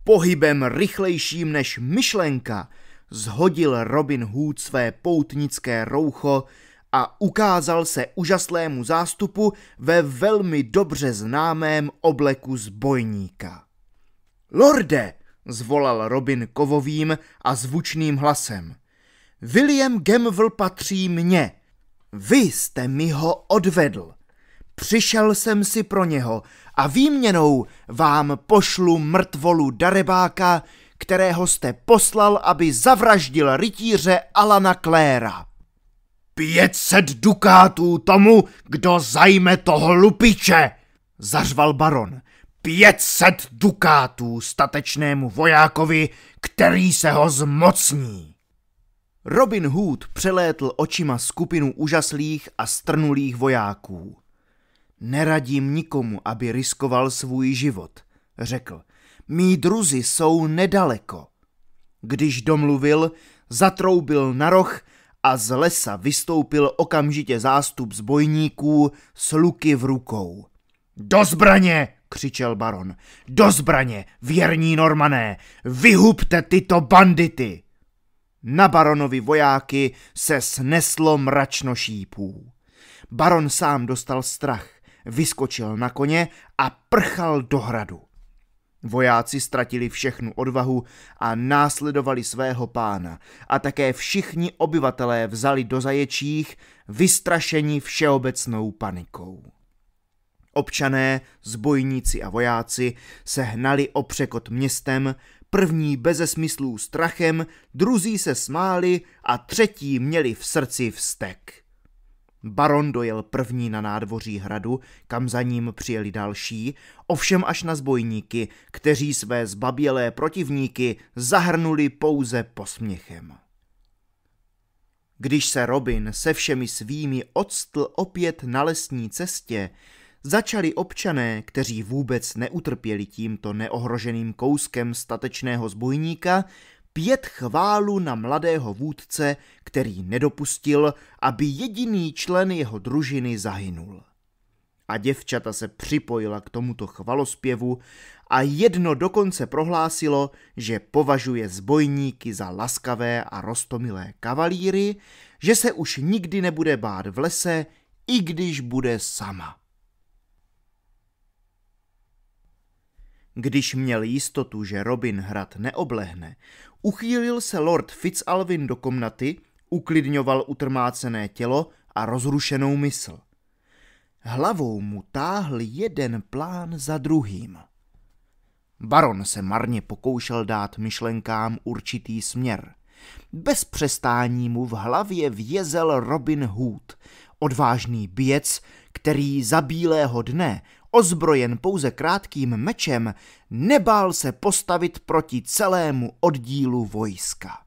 Pohybem rychlejším než myšlenka zhodil Robin Hood své poutnické roucho a ukázal se užaslému zástupu ve velmi dobře známém obleku zbojníka. Lorde, zvolal Robin kovovým a zvučným hlasem. William Gemvl patří mně. Vy jste mi ho odvedl. Přišel jsem si pro něho a výměnou vám pošlu mrtvolu darebáka, kterého jste poslal, aby zavraždil rytíře Alana Kléra. Pětset dukátů tomu, kdo zajme toho lupiče, zařval baron. Pětset dukátů statečnému vojákovi, který se ho zmocní. Robin Hood přelétl očima skupinu úžaslých a strnulých vojáků. Neradím nikomu, aby riskoval svůj život, řekl. Mí druzy jsou nedaleko. Když domluvil, zatroubil na roh a z lesa vystoupil okamžitě zástup zbojníků s luky v rukou. Do zbraně! křičel baron. Do zbraně, věrní normané! Vyhubte tyto bandity! Na baronovi vojáky se sneslo mračno šípů. Baron sám dostal strach vyskočil na koně a prchal do hradu. Vojáci ztratili všechnu odvahu a následovali svého pána a také všichni obyvatelé vzali do zaječích, vystrašení všeobecnou panikou. Občané, zbojníci a vojáci se hnali o překot městem, první beze smyslů strachem, druzí se smáli a třetí měli v srdci vztek. Baron dojel první na nádvoří hradu, kam za ním přijeli další, ovšem až na zbojníky, kteří své zbabělé protivníky zahrnuli pouze posměchem. Když se Robin se všemi svými odstl opět na lesní cestě, začali občané, kteří vůbec neutrpěli tímto neohroženým kouskem statečného zbojníka, pět chválu na mladého vůdce, který nedopustil, aby jediný člen jeho družiny zahynul. A děvčata se připojila k tomuto chvalospěvu a jedno dokonce prohlásilo, že považuje zbojníky za laskavé a rostomilé kavalíry, že se už nikdy nebude bát v lese, i když bude sama. Když měl jistotu, že Robin hrad neoblehne, Uchýlil se lord Fitzalvin do komnaty, uklidňoval utrmácené tělo a rozrušenou mysl. Hlavou mu táhl jeden plán za druhým. Baron se marně pokoušel dát myšlenkám určitý směr. Bez přestání mu v hlavě vězel Robin Hood, odvážný běc, který za bílého dne ozbrojen pouze krátkým mečem, nebál se postavit proti celému oddílu vojska.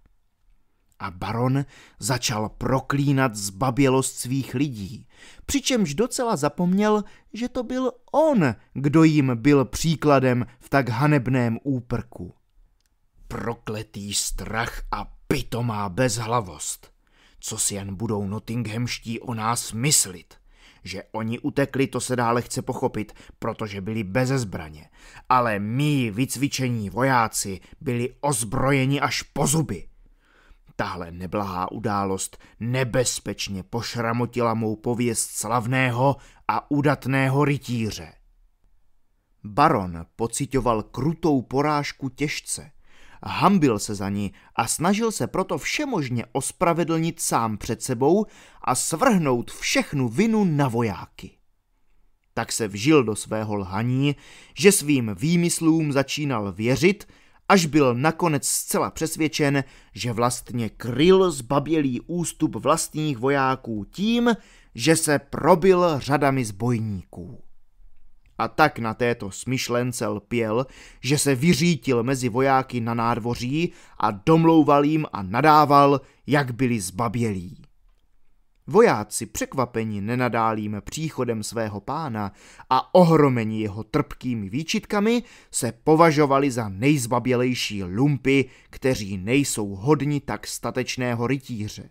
A baron začal proklínat zbabělost svých lidí, přičemž docela zapomněl, že to byl on, kdo jim byl příkladem v tak hanebném úprku. Prokletý strach a pitomá bezhlavost. Co si jen budou Nottinghamští o nás myslit? Že oni utekli, to se dá lehce pochopit, protože byli bez zbraně. Ale my, vycvičení vojáci, byli ozbrojeni až po zuby. Tahle neblahá událost nebezpečně pošramotila mou pověst slavného a udatného rytíře. Baron pocitoval krutou porážku těžce – hambil se za ní a snažil se proto všemožně ospravedlnit sám před sebou a svrhnout všechnu vinu na vojáky. Tak se vžil do svého lhaní, že svým výmyslům začínal věřit, až byl nakonec zcela přesvědčen, že vlastně kryl zbabělý ústup vlastních vojáků tím, že se probil řadami zbojníků. A tak na této smyšlence lpěl, že se vyřítil mezi vojáky na nádvoří a domlouval jim a nadával, jak byli zbabělí. Vojáci překvapeni nenadálým příchodem svého pána a ohromeni jeho trpkými výčitkami se považovali za nejzbabělejší lumpy, kteří nejsou hodni tak statečného rytíře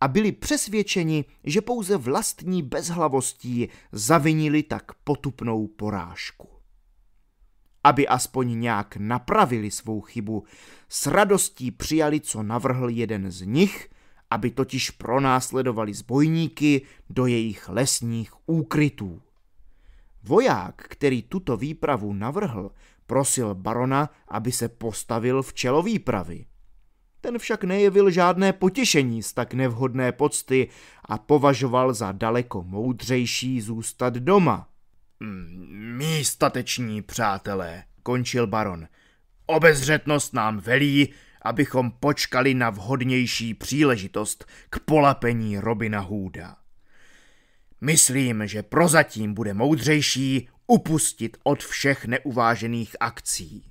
a byli přesvědčeni, že pouze vlastní bezhlavostí zavinili tak potupnou porážku. Aby aspoň nějak napravili svou chybu, s radostí přijali, co navrhl jeden z nich, aby totiž pronásledovali zbojníky do jejich lesních úkrytů. Voják, který tuto výpravu navrhl, prosil barona, aby se postavil v čelo výpravy – ten však nejevil žádné potěšení z tak nevhodné pocty a považoval za daleko moudřejší zůstat doma. Hmm, mí stateční přátelé, končil baron, obezřetnost nám velí, abychom počkali na vhodnější příležitost k polapení Robina Hooda. Myslím, že prozatím bude moudřejší upustit od všech neuvážených akcí.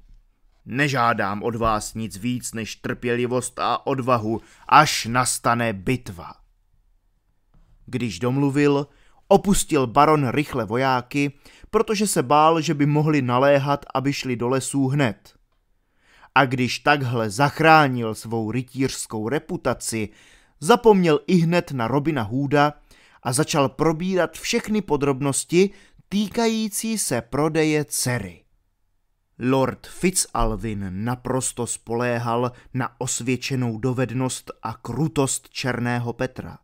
Nežádám od vás nic víc než trpělivost a odvahu, až nastane bitva. Když domluvil, opustil baron rychle vojáky, protože se bál, že by mohli naléhat, aby šli do lesů hned. A když takhle zachránil svou rytířskou reputaci, zapomněl i hned na Robina Hooda a začal probírat všechny podrobnosti týkající se prodeje dcery. Lord Fitzalvin naprosto spoléhal na osvědčenou dovednost a krutost Černého Petra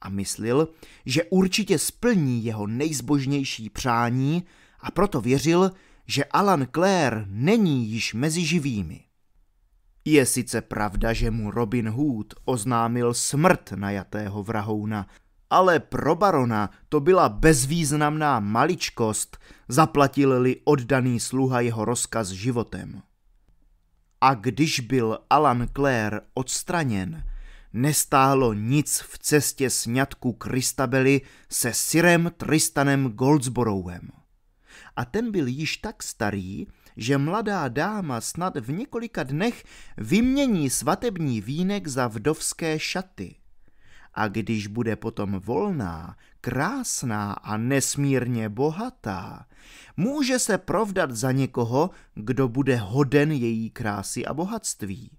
a myslil, že určitě splní jeho nejzbožnější přání a proto věřil, že Alan Clare není již mezi živými. Je sice pravda, že mu Robin Hood oznámil smrt najatého vrahouna, ale pro barona to byla bezvýznamná maličkost, zaplatil-li oddaný sluha jeho rozkaz životem. A když byl Alan Clare odstraněn, nestálo nic v cestě sňatku Kristabely se Sirem Tristanem Goldsboroughem. A ten byl již tak starý, že mladá dáma snad v několika dnech vymění svatební vínek za vdovské šaty – a když bude potom volná, krásná a nesmírně bohatá, může se provdat za někoho, kdo bude hoden její krásy a bohatství.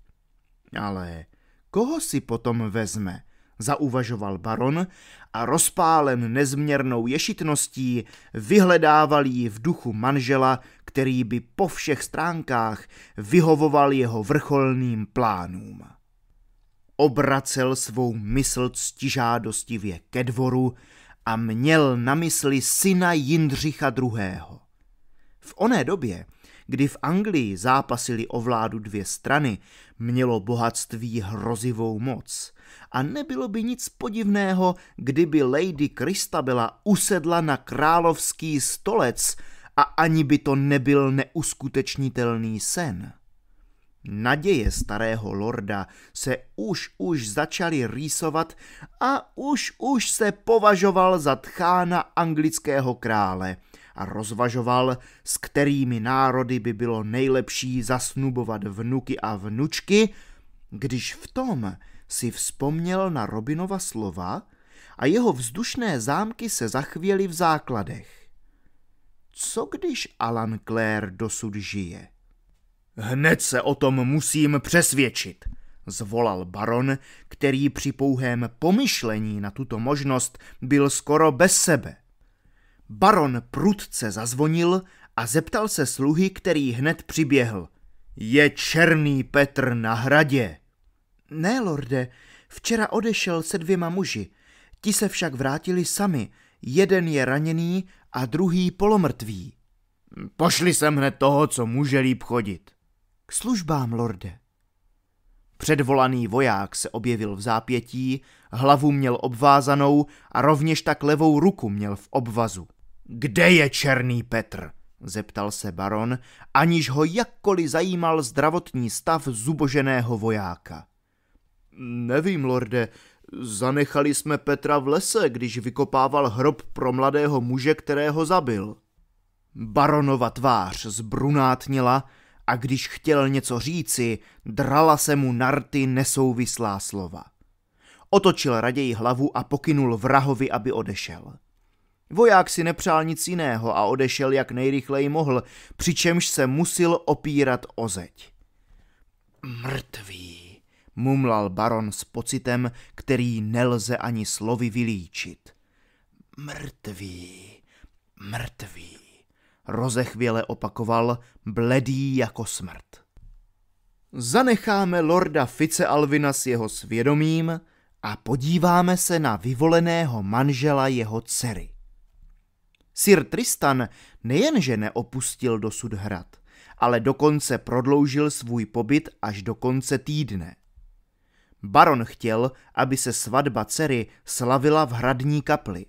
Ale koho si potom vezme? zauvažoval baron a rozpálen nezměrnou ješitností vyhledával ji v duchu manžela, který by po všech stránkách vyhovoval jeho vrcholným plánům obracel svou mysl ctižádostivě ke dvoru a měl na mysli syna Jindřicha II. V oné době, kdy v Anglii zápasily o vládu dvě strany, mělo bohatství hrozivou moc a nebylo by nic podivného, kdyby Lady Christabela usedla na královský stolec a ani by to nebyl neuskutečnitelný sen. Naděje starého lorda se už už začaly rýsovat a už už se považoval za tchána anglického krále a rozvažoval, s kterými národy by bylo nejlepší zasnubovat vnuky a vnučky, když v tom si vzpomněl na Robinova slova a jeho vzdušné zámky se zachvěly v základech. Co když Alan Clare dosud žije? Hned se o tom musím přesvědčit, zvolal baron, který při pouhém pomyšlení na tuto možnost byl skoro bez sebe. Baron prudce zazvonil a zeptal se sluhy, který hned přiběhl. Je černý Petr na hradě. Ne, lorde, včera odešel se dvěma muži. Ti se však vrátili sami. Jeden je raněný a druhý polomrtvý. Pošli sem hned toho, co může líp chodit. K službám, lorde. Předvolaný voják se objevil v zápětí, hlavu měl obvázanou a rovněž tak levou ruku měl v obvazu. Kde je Černý Petr? zeptal se baron, aniž ho jakkoliv zajímal zdravotní stav zuboženého vojáka. Nevím, lorde, zanechali jsme Petra v lese, když vykopával hrob pro mladého muže, kterého zabil. Baronova tvář zbrunátnila, a když chtěl něco říci, drala se mu narty nesouvislá slova. Otočil raději hlavu a pokynul vrahovi, aby odešel. Voják si nepřál nic jiného a odešel jak nejrychleji mohl, přičemž se musil opírat o zeď. Mrtvý, mumlal baron s pocitem, který nelze ani slovy vylíčit. Mrtvý, mrtvý rozechvěle opakoval, bledý jako smrt. Zanecháme lorda Fice Alvina s jeho svědomím a podíváme se na vyvoleného manžela jeho dcery. Sir Tristan nejenže neopustil dosud hrad, ale dokonce prodloužil svůj pobyt až do konce týdne. Baron chtěl, aby se svatba dcery slavila v hradní kapli.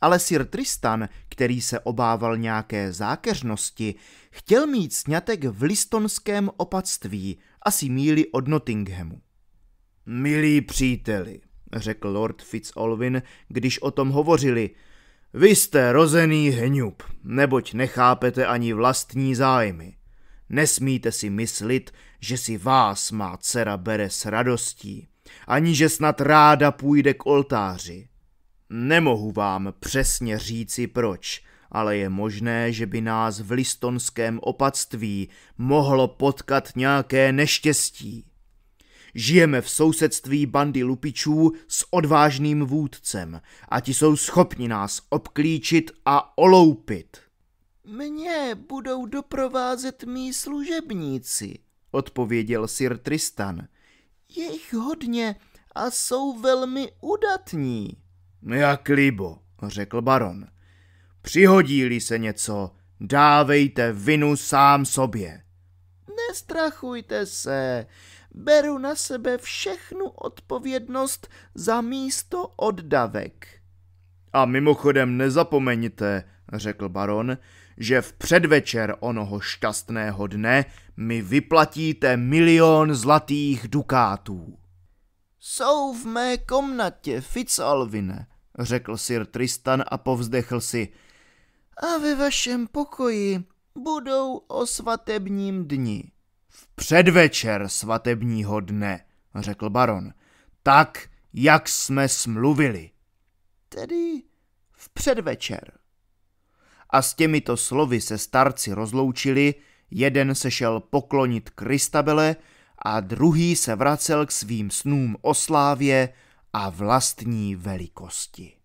Ale Sir Tristan, který se obával nějaké zákeřnosti, chtěl mít sňatek v listonském opatství, asi míli od Nottinghamu. Milí příteli, řekl Lord Fitzolvin, když o tom hovořili, vy jste rozený hňub, neboť nechápete ani vlastní zájmy. Nesmíte si myslit, že si vás má dcera bere s radostí, ani že snad ráda půjde k oltáři. Nemohu vám přesně říci proč, ale je možné, že by nás v listonském opatství mohlo potkat nějaké neštěstí. Žijeme v sousedství bandy lupičů s odvážným vůdcem a ti jsou schopni nás obklíčit a oloupit. Mně budou doprovázet mý služebníci, odpověděl Sir Tristan. Je jich hodně a jsou velmi udatní. No jak libo, řekl baron. Přihodí-li se něco, dávejte vinu sám sobě. Nestrachujte se, beru na sebe všechnu odpovědnost za místo oddavek. A mimochodem nezapomeňte, řekl baron, že v předvečer onoho šťastného dne mi vyplatíte milion zlatých dukátů. Jsou v mé komnatě, Fitzalvine, řekl sir Tristan a povzdechl si. A ve vašem pokoji budou o svatebním dni. V předvečer svatebního dne, řekl baron. Tak, jak jsme smluvili. Tedy v předvečer. A s těmito slovy se starci rozloučili, jeden se šel poklonit Kristabele a druhý se vracel k svým snům o slávě, a vlastní velikosti.